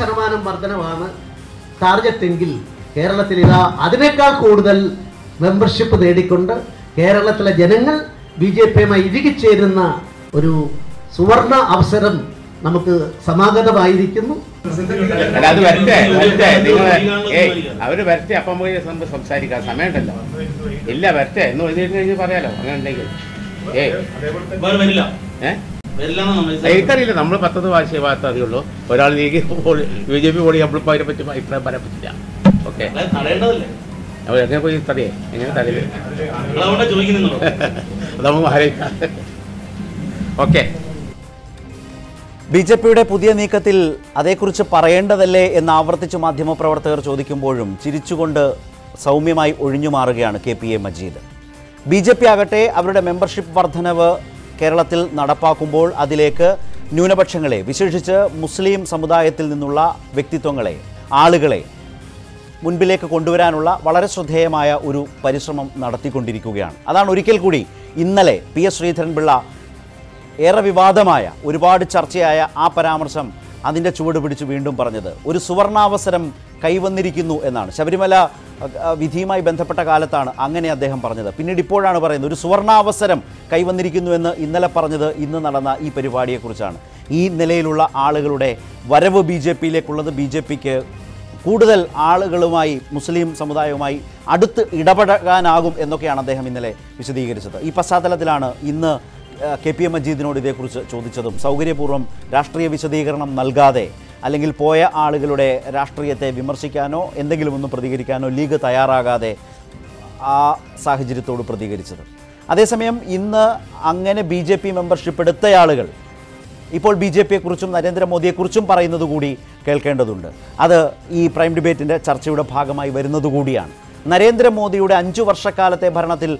ശതമാനം വർധനമാണ് ടാർഗറ്റ് എങ്കിൽ കേരളത്തിൽ ഇതാ അതിനേക്കാൾ കൂടുതൽ മെമ്പർഷിപ്പ് നേടിക്കൊണ്ട് കേരളത്തിലെ ജനങ്ങൾ ബി ജെ പിയുമായി ഇഴുകിച്ചേരുന്ന ഒരു സുവർണ അവസരം നമുക്ക് സമാഗതമായിരിക്കുന്നു അത് വരട്ടെ വരട്ടെ നിങ്ങൾ ഏയ് അവര് വരട്ടെ അപ്പം പോയി നമുക്ക് സംസാരിക്കാം സമയമുണ്ടല്ലോ ഇല്ല വരട്ടെ എന്ന് കഴിഞ്ഞ് കഴിഞ്ഞ് പറയാലോ അങ്ങനെ ഉണ്ടെങ്കിൽ ഏ ഏഹ് എനിക്കറിയില്ല നമ്മൾ പത്തത് ഭാഷ ഭാഗത്ത് അറിയുള്ളൂ ഒരാൾ നീക്കി ബി ജെ പി പോളി നമ്മളിപ്പോൾ അതിനെ പറ്റി അഭിപ്രായം പറയാൻ പറ്റില്ല ഓക്കെ അപ്പോൾ എങ്ങനെ പോയി തടയേ എങ്ങനെ തടയില്ല ഓക്കെ ബി ജെ പിയുടെ പുതിയ നീക്കത്തിൽ അതേക്കുറിച്ച് പറയേണ്ടതല്ലേ എന്ന് ആവർത്തിച്ച് മാധ്യമപ്രവർത്തകർ ചോദിക്കുമ്പോഴും ചിരിച്ചുകൊണ്ട് സൗമ്യമായി ഒഴിഞ്ഞു മാറുകയാണ് K P A Majeed B J P ആകട്ടെ അവരുടെ മെമ്പർഷിപ്പ് വർധനവ് കേരളത്തിൽ നടപ്പാക്കുമ്പോൾ അതിലേക്ക് ന്യൂനപക്ഷങ്ങളെ വിശേഷിച്ച് മുസ്ലിം സമുദായത്തിൽ നിന്നുള്ള വ്യക്തിത്വങ്ങളെ ആളുകളെ മുൻപിലേക്ക് കൊണ്ടുവരാനുള്ള വളരെ ശ്രദ്ധേയമായ ഒരു പരിശ്രമം നടത്തിക്കൊണ്ടിരിക്കുകയാണ് അതാണ് ഒരിക്കൽ കൂടി ഇന്നലെ പി എസ് ശ്രീധരൻപിള്ള ഏറെ വിവാദമായ ഒരുപാട് ചർച്ചയായ ആ പരാമർശം അതിൻ്റെ ചുവട് പിടിച്ച് വീണ്ടും പറഞ്ഞത് ഒരു സുവർണാവസരം കൈവന്നിരിക്കുന്നു എന്നാണ് ശബരിമല വിധിയുമായി ബന്ധപ്പെട്ട കാലത്താണ് അങ്ങനെ അദ്ദേഹം പറഞ്ഞത് പിന്നീട് ഇപ്പോഴാണ് പറയുന്നത് ഒരു സുവർണാവസരം കൈവന്നിരിക്കുന്നുവെന്ന് ഇന്നലെ പറഞ്ഞത് ഇന്ന് നടന്ന ഈ പരിപാടിയെക്കുറിച്ചാണ് ഈ നിലയിലുള്ള ആളുകളുടെ വരവ് ബി ജെ പിയിലേക്കുള്ളത് ബി ജെ പിക്ക് കൂടുതൽ ആളുകളുമായി മുസ്ലിം സമുദായവുമായി അടുത്ത് ഇടപെടാനാകും എന്നൊക്കെയാണ് അദ്ദേഹം ഇന്നലെ വിശദീകരിച്ചത് ഈ പശ്ചാത്തലത്തിലാണ് ഇന്ന് കെ പി എം മജീദിനോട് ഇതേക്കുറിച്ച് ചോദിച്ചതും സൗകര്യപൂർവ്വം രാഷ്ട്രീയ വിശദീകരണം നൽകാതെ അല്ലെങ്കിൽ പോയ ആളുകളുടെ രാഷ്ട്രീയത്തെ വിമർശിക്കാനോ എന്തെങ്കിലും പ്രതികരിക്കാനോ ലീഗ് തയ്യാറാകാതെ ആ സാഹചര്യത്തോട് പ്രതികരിച്ചത് അതേസമയം ഇന്ന് അങ്ങനെ ബി ജെ പി മെമ്പർഷിപ്പ് ആളുകൾ ഇപ്പോൾ ബി ജെ പിയെക്കുറിച്ചും നരേന്ദ്രമോദിയെക്കുറിച്ചും പറയുന്നത് കൂടി കേൾക്കേണ്ടതുണ്ട് അത് ഈ പ്രൈം ഡിബേറ്റിൻ്റെ ചർച്ചയുടെ ഭാഗമായി വരുന്നത് കൂടിയാണ് നരേന്ദ്രമോദിയുടെ അഞ്ചു വർഷക്കാലത്തെ ഭരണത്തിൽ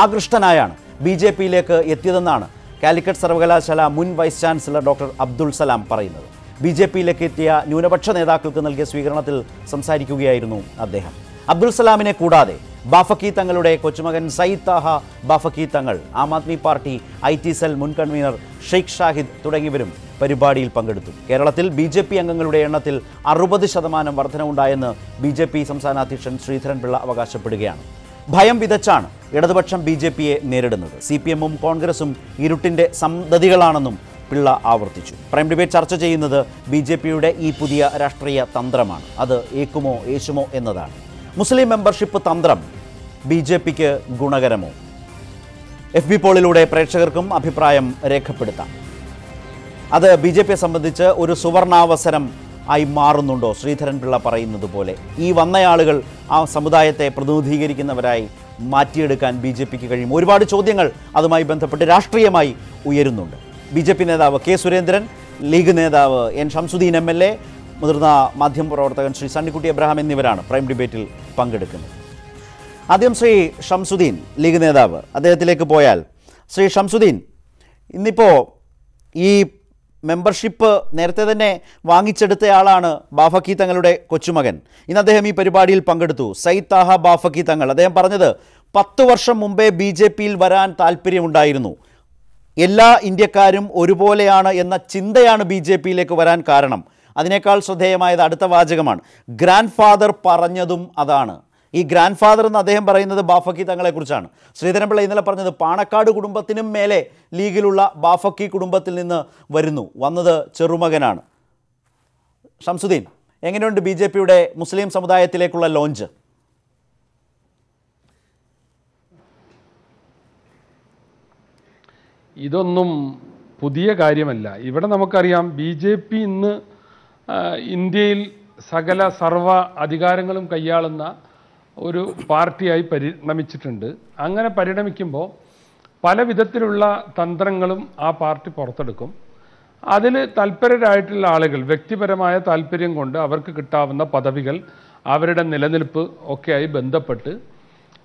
ആകൃഷ്ടനായാണ് ബി ജെ പിയിലേക്ക് എത്തിയതെന്നാണ് കാലിക്കറ്റ് സർവകലാശാല മുൻ vice chancellor doctor Abdul Salam പറയുന്നത് ബി ജെ പിയിലേക്ക് എത്തിയ ന്യൂനപക്ഷ നേതാക്കൾക്ക് നൽകിയ സ്വീകരണത്തിൽ സംസാരിക്കുകയായിരുന്നു അദ്ദേഹം അബ്ദുൽ സലാമിനെ കൂടാതെ ബാഫക്കി തങ്ങളുടെ കൊച്ചുമകൻ Sayyid Thaha Bafaqi Thangal Aam Aadmi party I T cell മുൻ കൺവീനർ ഷെയ്ഖ് ഷാഹിദ് തുടങ്ങിയവരും പരിപാടിയിൽ പങ്കെടുത്തു കേരളത്തിൽ ബി ജെ പി അംഗങ്ങളുടെ എണ്ണത്തിൽ അറുപത് ശതമാനം വർധനവുണ്ടായെന്ന് ബി ജെ പി സംസ്ഥാന അധ്യക്ഷൻ ശ്രീധരൻപിള്ള അവകാശപ്പെടുകയാണ് ഭയം വിതച്ചാണ് ഇടതുപക്ഷം ബി ജെ പിയെ നേരിടുന്നത് സി പി എമ്മും കോൺഗ്രസും ഇരുട്ടിന്റെ സന്തതികളാണെന്നും പിള്ള ആവർത്തിച്ചു പ്രൈം ഡിബേറ്റ് ചർച്ച ചെയ്യുന്നത് ബി ജെ പിയുടെ ഈ പുതിയ രാഷ്ട്രീയ തന്ത്രമാണ് അത് ഏക്കുമോ ഏശുമോ എന്നതാണ് മുസ്ലിം മെമ്പർഷിപ്പ് തന്ത്രം ബി ജെ പിക്ക് ഗുണകരമോ എഫ് ബി പോളിലൂടെ പ്രേക്ഷകർക്കും അഭിപ്രായം രേഖപ്പെടുത്താം അത് ബി ജെ പിയെ സംബന്ധിച്ച് ഒരു സുവർണാവസരം ആയി മാറുന്നുണ്ടോ ശ്രീധരൻ പിള്ള പറയുന്നത് പോലെ ഈ വന്നയാളുകൾ ആ സമുദായത്തെ പ്രതിനിധീകരിക്കുന്നവരായി മാറ്റിയെടുക്കാൻ ബി ജെ പിക്ക് കഴിയും ഒരുപാട് ചോദ്യങ്ങൾ അതുമായി ബന്ധപ്പെട്ട് രാഷ്ട്രീയമായി ഉയരുന്നുണ്ട് ബി ജെ പി നേതാവ് കെ സുരേന്ദ്രൻ ലീഗ് നേതാവ് N Shamsuddeen M L A മുതിർന്ന മാധ്യമ പ്രവർത്തകൻ ശ്രീ സണ്ണിക്കുട്ടി എബ്രഹാം എന്നിവരാണ് പ്രൈം ഡിബേറ്റിൽ പങ്കെടുക്കുന്നത് ആദ്യം ശ്രീ ഷംസുദ്ദീൻ ലീഗ് നേതാവ് അദ്ദേഹത്തിലേക്ക് പോയാൽ ശ്രീ ഷംസുദ്ദീൻ ഇന്നിപ്പോൾ ഈ മെമ്പർഷിപ്പ് നേരത്തെ തന്നെ വാങ്ങിച്ചെടുത്തയാളാണ് ബാഫക്കി തങ്ങളുടെ കൊച്ചുമകൻ ഇന്ന് അദ്ദേഹം ഈ പരിപാടിയിൽ പങ്കെടുത്തു താഹ ബാഫക്കി തങ്ങൾ അദ്ദേഹം പറഞ്ഞത് പത്ത് വർഷം മുമ്പേ ബി ജെ പിയിൽ വരാൻ താല്പര്യമുണ്ടായിരുന്നു എല്ലാ ഇന്ത്യക്കാരും ഒരുപോലെയാണ് എന്ന ചിന്തയാണ് ബി ജെ പിയിലേക്ക് വരാൻ കാരണം അതിനേക്കാൾ ശ്രദ്ധേയമായത് അടുത്ത വാചകമാണ് ഗ്രാൻഡ് ഫാദർ പറഞ്ഞതും അതാണ് ഈ ഗ്രാൻഡ് ഫാദർ എന്ന് അദ്ദേഹം പറയുന്നത് ബാഫക്കി തങ്ങളെക്കുറിച്ചാണ് ശ്രീധരൻപിള്ള ഇന്നലെ പറഞ്ഞത് പാണക്കാട് കുടുംബത്തിനും മേലെ ലീഗിലുള്ള ബാഫക്കി കുടുംബത്തിൽ നിന്ന് വരുന്നു വന്നത് ചെറുമകനാണ് ഷംസുദ്ദീൻ എങ്ങനെയുണ്ട് ബി മുസ്ലിം സമുദായത്തിലേക്കുള്ള ലോഞ്ച് ഇതൊന്നും പുതിയ കാര്യമല്ല ഇവിടെ നമുക്കറിയാം ബി ജെ പി ഇന്ന് ഇന്ത്യയിൽ സകല സർവ അധികാരങ്ങളും കൈയാളുന്ന ഒരു പാർട്ടിയായി പരിണമിച്ചിട്ടുണ്ട് അങ്ങനെ പരിണമിക്കുമ്പോൾ പല വിധത്തിലുള്ള തന്ത്രങ്ങളും ആ പാർട്ടി പുറത്തെടുക്കും അതിൽ താല്പര്യരായിട്ടുള്ള ആളുകൾ വ്യക്തിപരമായ താല്പര്യം കൊണ്ട് അവർക്ക് കിട്ടാവുന്ന പദവികൾ അവരുടെ നിലനിൽപ്പ് ഒക്കെയായി ബന്ധപ്പെട്ട്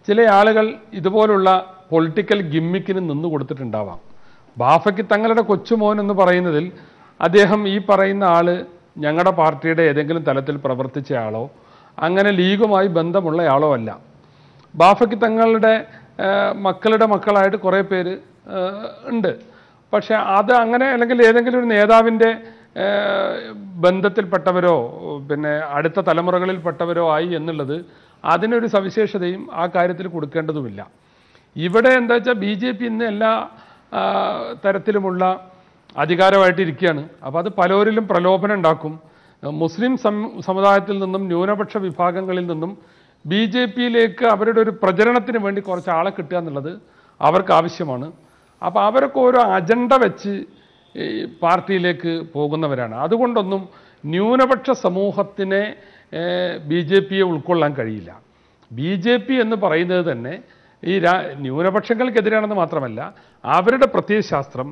ചില ആളുകൾ ഇതുപോലുള്ള പൊളിറ്റിക്കൽ ഗിമ്മിക്കിന് നിന്ന് കൊടുത്തിട്ടുണ്ടാവാം ബാഫയ്ക്ക് തങ്ങളുടെ കൊച്ചുമോൻ എന്ന് പറയുന്നതിൽ അദ്ദേഹം ഈ പറയുന്ന ആൾ ഞങ്ങളുടെ പാർട്ടിയുടെ ഏതെങ്കിലും തലത്തിൽ പ്രവർത്തിച്ചയാളോ അങ്ങനെ ലീഗുമായി ബന്ധമുള്ളയാളോ അല്ല ബാഫയ്ക്ക് തങ്ങളുടെ മക്കളുടെ മക്കളായിട്ട് കുറേ പേര് ഉണ്ട് പക്ഷേ അത് അങ്ങനെ അല്ലെങ്കിൽ ഏതെങ്കിലും ഒരു നേതാവിൻ്റെ ബന്ധത്തിൽപ്പെട്ടവരോ പിന്നെ അടുത്ത തലമുറകളിൽപ്പെട്ടവരോ ആയി എന്നുള്ളത് അതിനൊരു സവിശേഷതയും ആ കാര്യത്തിൽ കൊടുക്കേണ്ടതുമില്ല ഇവിടെ എന്താ വെച്ചാൽ ബി ജെ പി ഇന്ന് എല്ലാ തരത്തിലുമുള്ള അധികാരമായിട്ട് ഇരിക്കുകയാണ് അപ്പോൾ അത് പലരിലും പ്രലോഭനം ഉണ്ടാക്കും മുസ്ലിം സമുദായത്തിൽ നിന്നും ന്യൂനപക്ഷ വിഭാഗങ്ങളിൽ നിന്നും ബി ജെ പിയിലേക്ക് അവരുടെ ഒരു പ്രചരണത്തിന് വേണ്ടി കുറച്ച് ആളെ കിട്ടുക എന്നുള്ളത് അവർക്ക് ആവശ്യമാണ് അപ്പോൾ അവരൊക്കെ ഓരോ അജണ്ട വെച്ച് പാർട്ടിയിലേക്ക് പോകുന്നവരാണ് അതുകൊണ്ടൊന്നും ന്യൂനപക്ഷ സമൂഹത്തിനെ ബി ജെ പിയെ ഉൾക്കൊള്ളാൻ കഴിയില്ല ബി ജെ പി എന്ന് പറയുന്നത് തന്നെ ഈ രാ ന്യൂനപക്ഷങ്ങൾക്കെതിരാണെന്ന് മാത്രമല്ല അവരുടെ പ്രത്യയശാസ്ത്രം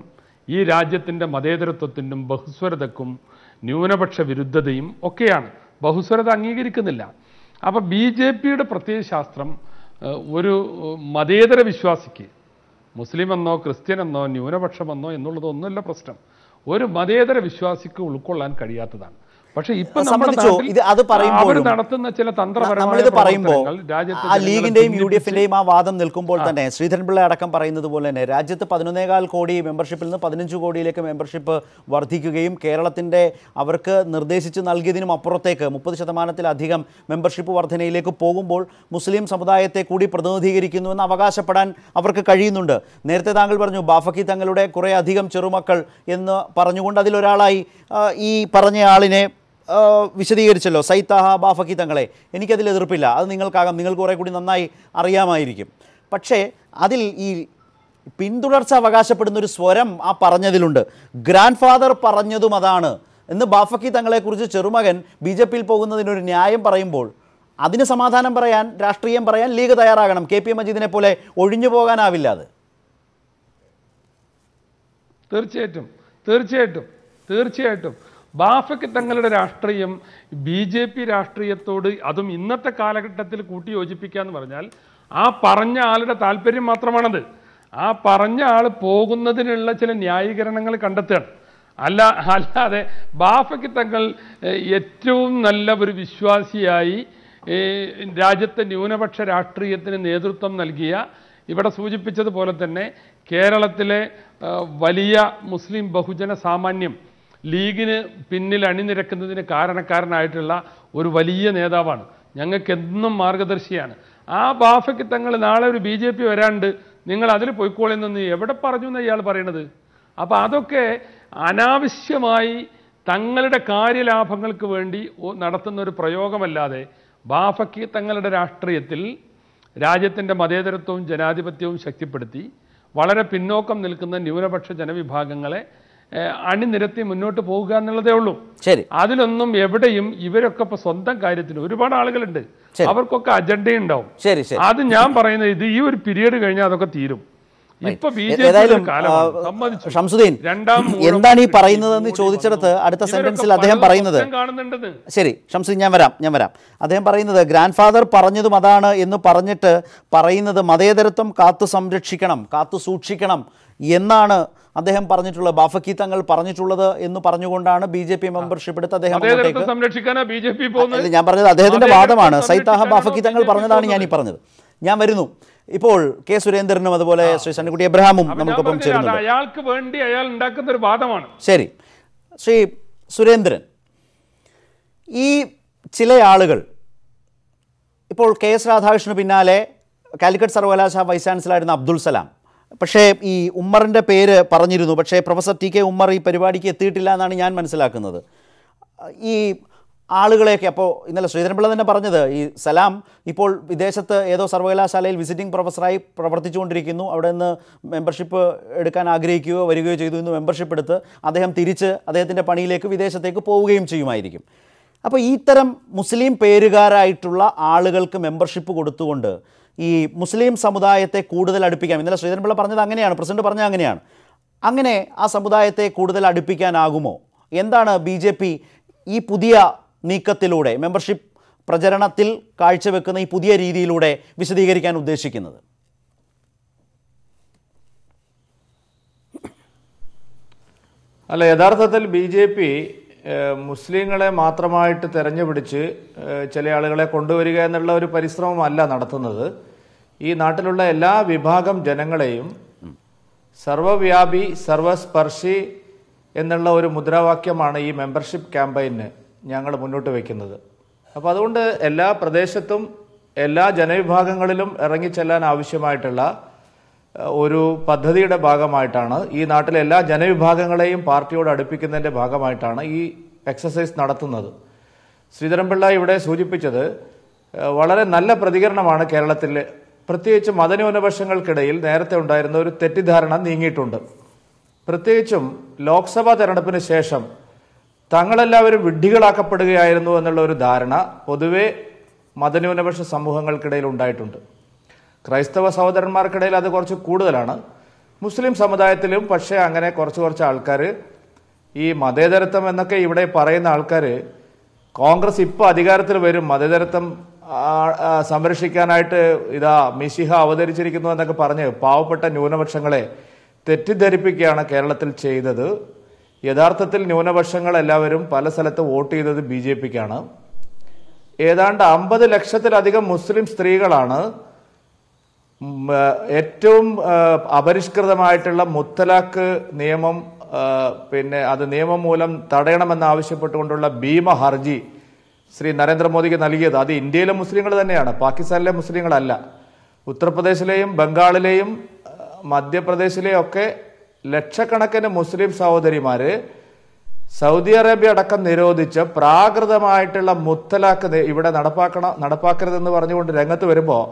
ഈ രാജ്യത്തിൻ്റെ മതേതരത്വത്തിനും ബഹുസ്വരതക്കും ന്യൂനപക്ഷ വിരുദ്ധതയും ഒക്കെയാണ് ബഹുസ്വരത അംഗീകരിക്കുന്നില്ല അപ്പോൾ ബി ജെ പിയുടെ പ്രത്യയശാസ്ത്രം ഒരു മതേതര വിശ്വാസിക്ക് മുസ്ലിം എന്നോ ക്രിസ്ത്യൻ എന്നോ ന്യൂനപക്ഷമെന്നോ എന്നുള്ളതൊന്നുമല്ല പ്രശ്നം ഒരു മതേതര വിശ്വാസിക്ക് ഉൾക്കൊള്ളാൻ കഴിയാത്തതാണ് പക്ഷേ ഇപ്പൊ സംബന്ധിച്ചോ ഇത് അത് പറയുമ്പോൾ നടത്തുന്ന ചില പറയുമ്പോൾ ആ ലീഗിന്റെയും യു ഡി എഫിന്റെയും ആ വാദം നിൽക്കുമ്പോൾ തന്നെ ശ്രീധരൻപിള്ള അടക്കം പറയുന്നത് പോലെ തന്നെ രാജ്യത്ത് പതിനൊന്നേകാൽ കോടി മെമ്പർഷിപ്പിൽ നിന്ന് പതിനഞ്ച് കോടിയിലേക്ക് മെമ്പർഷിപ്പ് വർദ്ധിക്കുകയും കേരളത്തിന്റെ അവർക്ക് നിർദ്ദേശിച്ച് നൽകിയതിനും അപ്പുറത്തേക്ക് മുപ്പത് ശതമാനത്തിലധികം മെമ്പർഷിപ്പ് വർധനയിലേക്ക് പോകുമ്പോൾ മുസ്ലിം സമുദായത്തെ കൂടി പ്രതിനിധീകരിക്കുന്നുവെന്ന് അവകാശപ്പെടാൻ അവർക്ക് കഴിയുന്നുണ്ട് നേരത്തെ താങ്കൾ പറഞ്ഞു ബാഫക്കി തങ്ങളുടെ കുറേ അധികം ചെറുമക്കൾ എന്ന് പറഞ്ഞുകൊണ്ട് അതിലൊരാളായി ഈ ആളിനെ വിശദീകരിച്ചല്ലോ സൈത്താഹ ബാഫക്കി തങ്ങളെ എനിക്കതിൽ എതിർപ്പില്ല അത് നിങ്ങൾക്കാകാം നിങ്ങൾക്ക് കുറേ കൂടി നന്നായി അറിയാമായിരിക്കും പക്ഷേ അതിൽ ഈ പിന്തുടർച്ച അവകാശപ്പെടുന്ന ഒരു സ്വരം ആ പറഞ്ഞതിലുണ്ട് ഗ്രാൻഡ് ഫാദർ പറഞ്ഞതും അതാണ് എന്ന് ബാഫക്കി തങ്ങളെക്കുറിച്ച് ചെറുമകൻ ബി ജെ പിയിൽ പോകുന്നതിനൊരു ന്യായം പറയുമ്പോൾ അതിന് സമാധാനം പറയാൻ രാഷ്ട്രീയം പറയാൻ ലീഗ് തയ്യാറാകണം കെ പി മജീദിനെ പോലെ ഒഴിഞ്ഞു പോകാനാവില്ല അത് തീർച്ചയായിട്ടും തീർച്ചയായിട്ടും തീർച്ചയായിട്ടും ബാഫയ്ക്ക് തങ്ങളുടെ രാഷ്ട്രീയം ബി ജെ പി രാഷ്ട്രീയത്തോട് അതും ഇന്നത്തെ കാലഘട്ടത്തിൽ കൂട്ടി യോജിപ്പിക്കുക എന്ന് പറഞ്ഞാൽ ആ പറഞ്ഞ ആളുടെ താല്പര്യം മാത്രമാണത് ആ പറഞ്ഞ ആൾ പോകുന്നതിനുള്ള ചില ന്യായീകരണങ്ങൾ കണ്ടെത്തുകയാണ് അല്ല അല്ലാതെ ബാഫയ്ക്ക് തങ്ങൾ ഏറ്റവും നല്ല ഒരു വിശ്വാസിയായി രാജ്യത്തെ ന്യൂനപക്ഷ രാഷ്ട്രീയത്തിന് നേതൃത്വം നൽകിയ ഇവിടെ സൂചിപ്പിച്ചതുപോലെ തന്നെ കേരളത്തിലെ വലിയ മുസ്ലിം ബഹുജന സാമാന്യം ലീഗിന് പിന്നിൽ അണിനിരക്കുന്നതിന് കാരണക്കാരനായിട്ടുള്ള ഒരു വലിയ നേതാവാണ് ഞങ്ങൾക്കെന്നും മാർഗദർശിയാണ് ആ ബാഫയ്ക്ക് തങ്ങൾ നാളെ ഒരു ബി ജെ പി വരാണ്ട് നിങ്ങൾ അതിൽ പൊയ്ക്കോളെന്നൊന്ന് എവിടെ പറഞ്ഞു എന്ന് ഇയാൾ പറയണത് അപ്പോൾ അതൊക്കെ അനാവശ്യമായി തങ്ങളുടെ കാര്യലാഭങ്ങൾക്ക് വേണ്ടി നടത്തുന്ന ഒരു പ്രയോഗമല്ലാതെ ബാഫയ്ക്ക് തങ്ങളുടെ രാഷ്ട്രീയത്തിൽ രാജ്യത്തിൻ്റെ മതേതരത്വവും ജനാധിപത്യവും ശക്തിപ്പെടുത്തി വളരെ പിന്നോക്കം നിൽക്കുന്ന ന്യൂനപക്ഷ ജനവിഭാഗങ്ങളെ അണിനിരത്തി മുന്നോട്ട് പോവുക എന്നുള്ളതേ ഉള്ളൂ ശരി അതിലൊന്നും എവിടെയും ഇവരൊക്കെ ഇപ്പൊ സ്വന്തം കാര്യത്തിന് ഒരുപാട് ആളുകളുണ്ട് അവർക്കൊക്കെ അജണ്ടയുണ്ടാവും ശരി അത് ഞാൻ പറയുന്നത് ഇത് ഈ ഒരു പീരീഡ് കഴിഞ്ഞാൽ അതൊക്കെ തീരും ഏതായാലും എന്താണ് ഈ പറയുന്നതെന്ന് ചോദിച്ചിടത്ത് അടുത്ത സെന്റൻസിൽ അദ്ദേഹം പറയുന്നത് ശരി ഷംസുദ്ദീൻ ഞാൻ വരാം ഞാൻ വരാം അദ്ദേഹം പറയുന്നത് ഗ്രാൻഡ് ഫാദർ പറഞ്ഞതും അതാണ് എന്ന് പറഞ്ഞിട്ട് പറയുന്നത് മതേതരത്വം കാത്തു സംരക്ഷിക്കണം കാത്തു സൂക്ഷിക്കണം എന്നാണ് അദ്ദേഹം പറഞ്ഞിട്ടുള്ള ബാഫക്കി തങ്ങൾ പറഞ്ഞിട്ടുള്ളത് എന്ന് പറഞ്ഞുകൊണ്ടാണ് ബി ജെ പി മെമ്പർഷിപ്പ് എടുത്ത് അദ്ദേഹം ഞാൻ പറഞ്ഞത് അദ്ദേഹത്തിന്റെ വാദമാണ് സൈതാഹ ബാഫക്കി തങ്ങൾ പറഞ്ഞതാണ് ഞാൻ ഈ പറഞ്ഞത് ഞാൻ വരുന്നു ഇപ്പോൾ കെ സുരേന്ദ്രനും അതുപോലെ ശ്രീ സണ്ണിക്കുട്ടി എബ്രഹാമും നമുക്കൊപ്പം ചേരുന്നുണ്ട് അയാൾക്ക് വേണ്ടി അയാൾ ഉണ്ടാക്കുന്ന ഒരു വാദമാണ് ശരി ശ്രീ സുരേന്ദ്രൻ ഈ ചില ആളുകൾ ഇപ്പോൾ കെ എസ് രാധാകൃഷ്ണന് പിന്നാലെ കാലിക്കറ്റ് സർവകലാശാല വൈസ് ചാൻസലറായിരുന്ന അബ്ദുൽ സലാം പക്ഷേ ഈ ഉമ്മറിൻ്റെ പേര് പറഞ്ഞിരുന്നു പക്ഷേ പ്രൊഫസർ ടി കെ ഉമ്മർ ഈ പരിപാടിക്ക് എത്തിയിട്ടില്ല എന്നാണ് ഞാൻ മനസ്സിലാക്കുന്നത് ഈ ആളുകളെയൊക്കെ അപ്പോൾ ഇന്നലെ ശ്രീധരൻപിള്ള തന്നെ പറഞ്ഞത് ഈ സലാം ഇപ്പോൾ വിദേശത്ത് ഏതോ സർവകലാശാലയിൽ വിസിറ്റിംഗ് പ്രൊഫസറായി പ്രവർത്തിച്ചുകൊണ്ടിരിക്കുന്നു അവിടെ നിന്ന് മെമ്പർഷിപ്പ് എടുക്കാൻ ആഗ്രഹിക്കുകയോ വരികയോ ചെയ്തു ഇന്ന് മെമ്പർഷിപ്പ് എടുത്ത് അദ്ദേഹം തിരിച്ച് അദ്ദേഹത്തിൻ്റെ പണിയിലേക്ക് വിദേശത്തേക്ക് പോവുകയും ചെയ്യുമായിരിക്കും അപ്പോൾ ഇത്തരം മുസ്ലിം പേരുകാരായിട്ടുള്ള ആളുകൾക്ക് മെമ്പർഷിപ്പ് കൊടുത്തുകൊണ്ട് ഈ മുസ്ലിം സമുദായത്തെ കൂടുതൽ അടുപ്പിക്കാം ഇന്നലെ ശ്രീധരൻപിള്ള പറഞ്ഞത് അങ്ങനെയാണ് പ്രസിഡന്റ് പറഞ്ഞത് അങ്ങനെയാണ് അങ്ങനെ ആ സമുദായത്തെ കൂടുതൽ അടുപ്പിക്കാനാകുമോ എന്താണ് ബി ഈ പുതിയ നീക്കത്തിലൂടെ മെമ്പർഷിപ്പ് പ്രചരണത്തിൽ കാഴ്ചവെക്കുന്ന ഈ പുതിയ രീതിയിലൂടെ വിശദീകരിക്കാൻ ഉദ്ദേശിക്കുന്നത് അല്ല യഥാർത്ഥത്തിൽ ബി ജെ പി മുസ്ലിങ്ങളെ മാത്രമായിട്ട് തെരഞ്ഞുപിടിച്ച് ചില ആളുകളെ കൊണ്ടുവരിക എന്നുള്ള ഒരു പരിശ്രമമല്ല നടത്തുന്നത് ഈ നാട്ടിലുള്ള എല്ലാ വിഭാഗം ജനങ്ങളെയും സർവവ്യാപി സർവസ്പർശി എന്നുള്ള ഒരു മുദ്രാവാക്യമാണ് ഈ മെമ്പർഷിപ്പ് ക്യാമ്പയിന് ഞങ്ങൾ മുന്നോട്ട് വയ്ക്കുന്നത് അപ്പോൾ അതുകൊണ്ട് എല്ലാ പ്രദേശത്തും എല്ലാ ജനവിഭാഗങ്ങളിലും ഇറങ്ങിച്ചെല്ലാൻ ആവശ്യമായിട്ടുള്ള ഒരു പദ്ധതിയുടെ ഭാഗമായിട്ടാണ് ഈ നാട്ടിലെ എല്ലാ ജനവിഭാഗങ്ങളെയും പാർട്ടിയോട് അടുപ്പിക്കുന്നതിൻ്റെ ഭാഗമായിട്ടാണ് ഈ എക്സസൈസ് നടത്തുന്നത് ശ്രീധരൻപിള്ള ഇവിടെ സൂചിപ്പിച്ചത് വളരെ നല്ല പ്രതികരണമാണ് കേരളത്തിൽ പ്രത്യേകിച്ച് മതന്യൂനപക്ഷങ്ങൾക്കിടയിൽ നേരത്തെ ഉണ്ടായിരുന്ന ഒരു തെറ്റിദ്ധാരണ നീങ്ങിയിട്ടുണ്ട് പ്രത്യേകിച്ചും ലോക്സഭാ തെരഞ്ഞെടുപ്പിന് ശേഷം തങ്ങളെല്ലാവരും വിഡ്ഢികളാക്കപ്പെടുകയായിരുന്നു എന്നുള്ള ഒരു ധാരണ പൊതുവെ മതന്യൂനപക്ഷ സമൂഹങ്ങൾക്കിടയിൽ ഉണ്ടായിട്ടുണ്ട് ക്രൈസ്തവ സഹോദരന്മാർക്കിടയിൽ അത് കുറച്ച് കൂടുതലാണ് മുസ്ലിം സമുദായത്തിലും പക്ഷേ അങ്ങനെ കുറച്ച് കുറച്ച് ആൾക്കാർ ഈ മതേതരത്വം എന്നൊക്കെ ഇവിടെ പറയുന്ന ആൾക്കാർ കോൺഗ്രസ് ഇപ്പോൾ അധികാരത്തിൽ വരും മതേതരത്വം സംരക്ഷിക്കാനായിട്ട് ഇതാ മിശിഹ അവതരിച്ചിരിക്കുന്നു എന്നൊക്കെ പറഞ്ഞ് പാവപ്പെട്ട ന്യൂനപക്ഷങ്ങളെ തെറ്റിദ്ധരിപ്പിക്കുകയാണ് കേരളത്തിൽ ചെയ്തത് യഥാർത്ഥത്തിൽ ന്യൂനപക്ഷങ്ങൾ എല്ലാവരും പല സ്ഥലത്ത് വോട്ട് ചെയ്തത് ബി ജെ പിക്കാണ് ഏതാണ്ട് അമ്പത് ലക്ഷത്തിലധികം മുസ്ലിം സ്ത്രീകളാണ് ഏറ്റവും അപരിഷ്കൃതമായിട്ടുള്ള മുത്തലാഖ് നിയമം പിന്നെ അത് നിയമം മൂലം തടയണമെന്ന് ആവശ്യപ്പെട്ടുകൊണ്ടുള്ള ഭീമ ഹർജി ശ്രീ നരേന്ദ്രമോദിക്ക് നൽകിയത് അത് ഇന്ത്യയിലെ മുസ്ലിങ്ങൾ തന്നെയാണ് പാകിസ്ഥാനിലെ മുസ്ലിങ്ങളല്ല ഉത്തർപ്രദേശിലെയും ബംഗാളിലെയും മധ്യപ്രദേശിലെയും ഒക്കെ ലക്ഷക്കണക്കിന് മുസ്ലിം സഹോദരിമാര് സൗദി അറേബ്യ അടക്കം നിരോധിച്ച് പ്രാകൃതമായിട്ടുള്ള മുത്തലാഖ് ഇവിടെ നടപ്പാക്കണ നടപ്പാക്കരുതെന്ന് പറഞ്ഞുകൊണ്ട് രംഗത്ത് വരുമ്പോൾ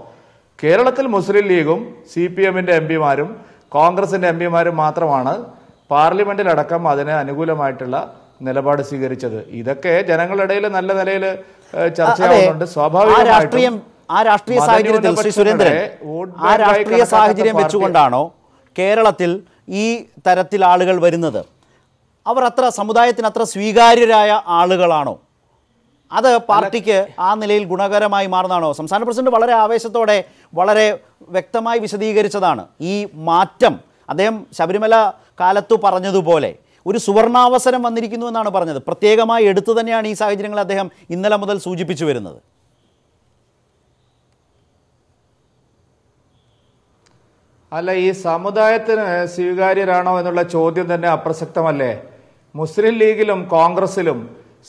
കേരളത്തിൽ മുസ്ലിം ലീഗും സി പി എമ്മിന്റെ എം പിമാരും കോൺഗ്രസിന്റെ എം പിമാരും മാത്രമാണ് പാർലമെന്റിലടക്കം അതിന് അനുകൂലമായിട്ടുള്ള നിലപാട് സ്വീകരിച്ചത് ഇതൊക്കെ ജനങ്ങളിടയിൽ നല്ല നിലയിൽ ചർച്ചയാവുന്നുണ്ട് സ്വാഭാവികമായിട്ടും ആ രാഷ്ട്രീയ ശ്രീ സുരേന്ദ്രൻ ആ രാഷ്ട്രീയ സാഹചര്യം വെച്ചുകൊണ്ടാണോ കേരളത്തിൽ ഈ തരത്തിൽ ആളുകൾ വരുന്നത് അവർ അത്ര സമുദായത്തിന് അത്ര സ്വീകാര്യരായ ആളുകളാണോ അത് പാർട്ടിക്ക് ആ നിലയിൽ ഗുണകരമായി മാറുന്നതാണോ സംസ്ഥാന പ്രസിഡന്റ് വളരെ ആവേശത്തോടെ വളരെ വ്യക്തമായി വിശദീകരിച്ചതാണ് ഈ മാറ്റം അദ്ദേഹം ശബരിമല കാലത്തു പറഞ്ഞതുപോലെ ഒരു സുവർണാവസരം വന്നിരിക്കുന്നു എന്നാണ് പറഞ്ഞത് പ്രത്യേകമായി എടുത്തു തന്നെയാണ് ഈ സാഹചര്യങ്ങൾ അദ്ദേഹം ഇന്നലെ മുതൽ സൂചിപ്പിച്ചു വരുന്നത് അല്ല ഈ സമുദായത്തിന് സ്വീകാര്യരാണോ എന്നുള്ള ചോദ്യം തന്നെ അപ്രസക്തമല്ലേ മുസ്ലിം ലീഗിലും കോൺഗ്രസിലും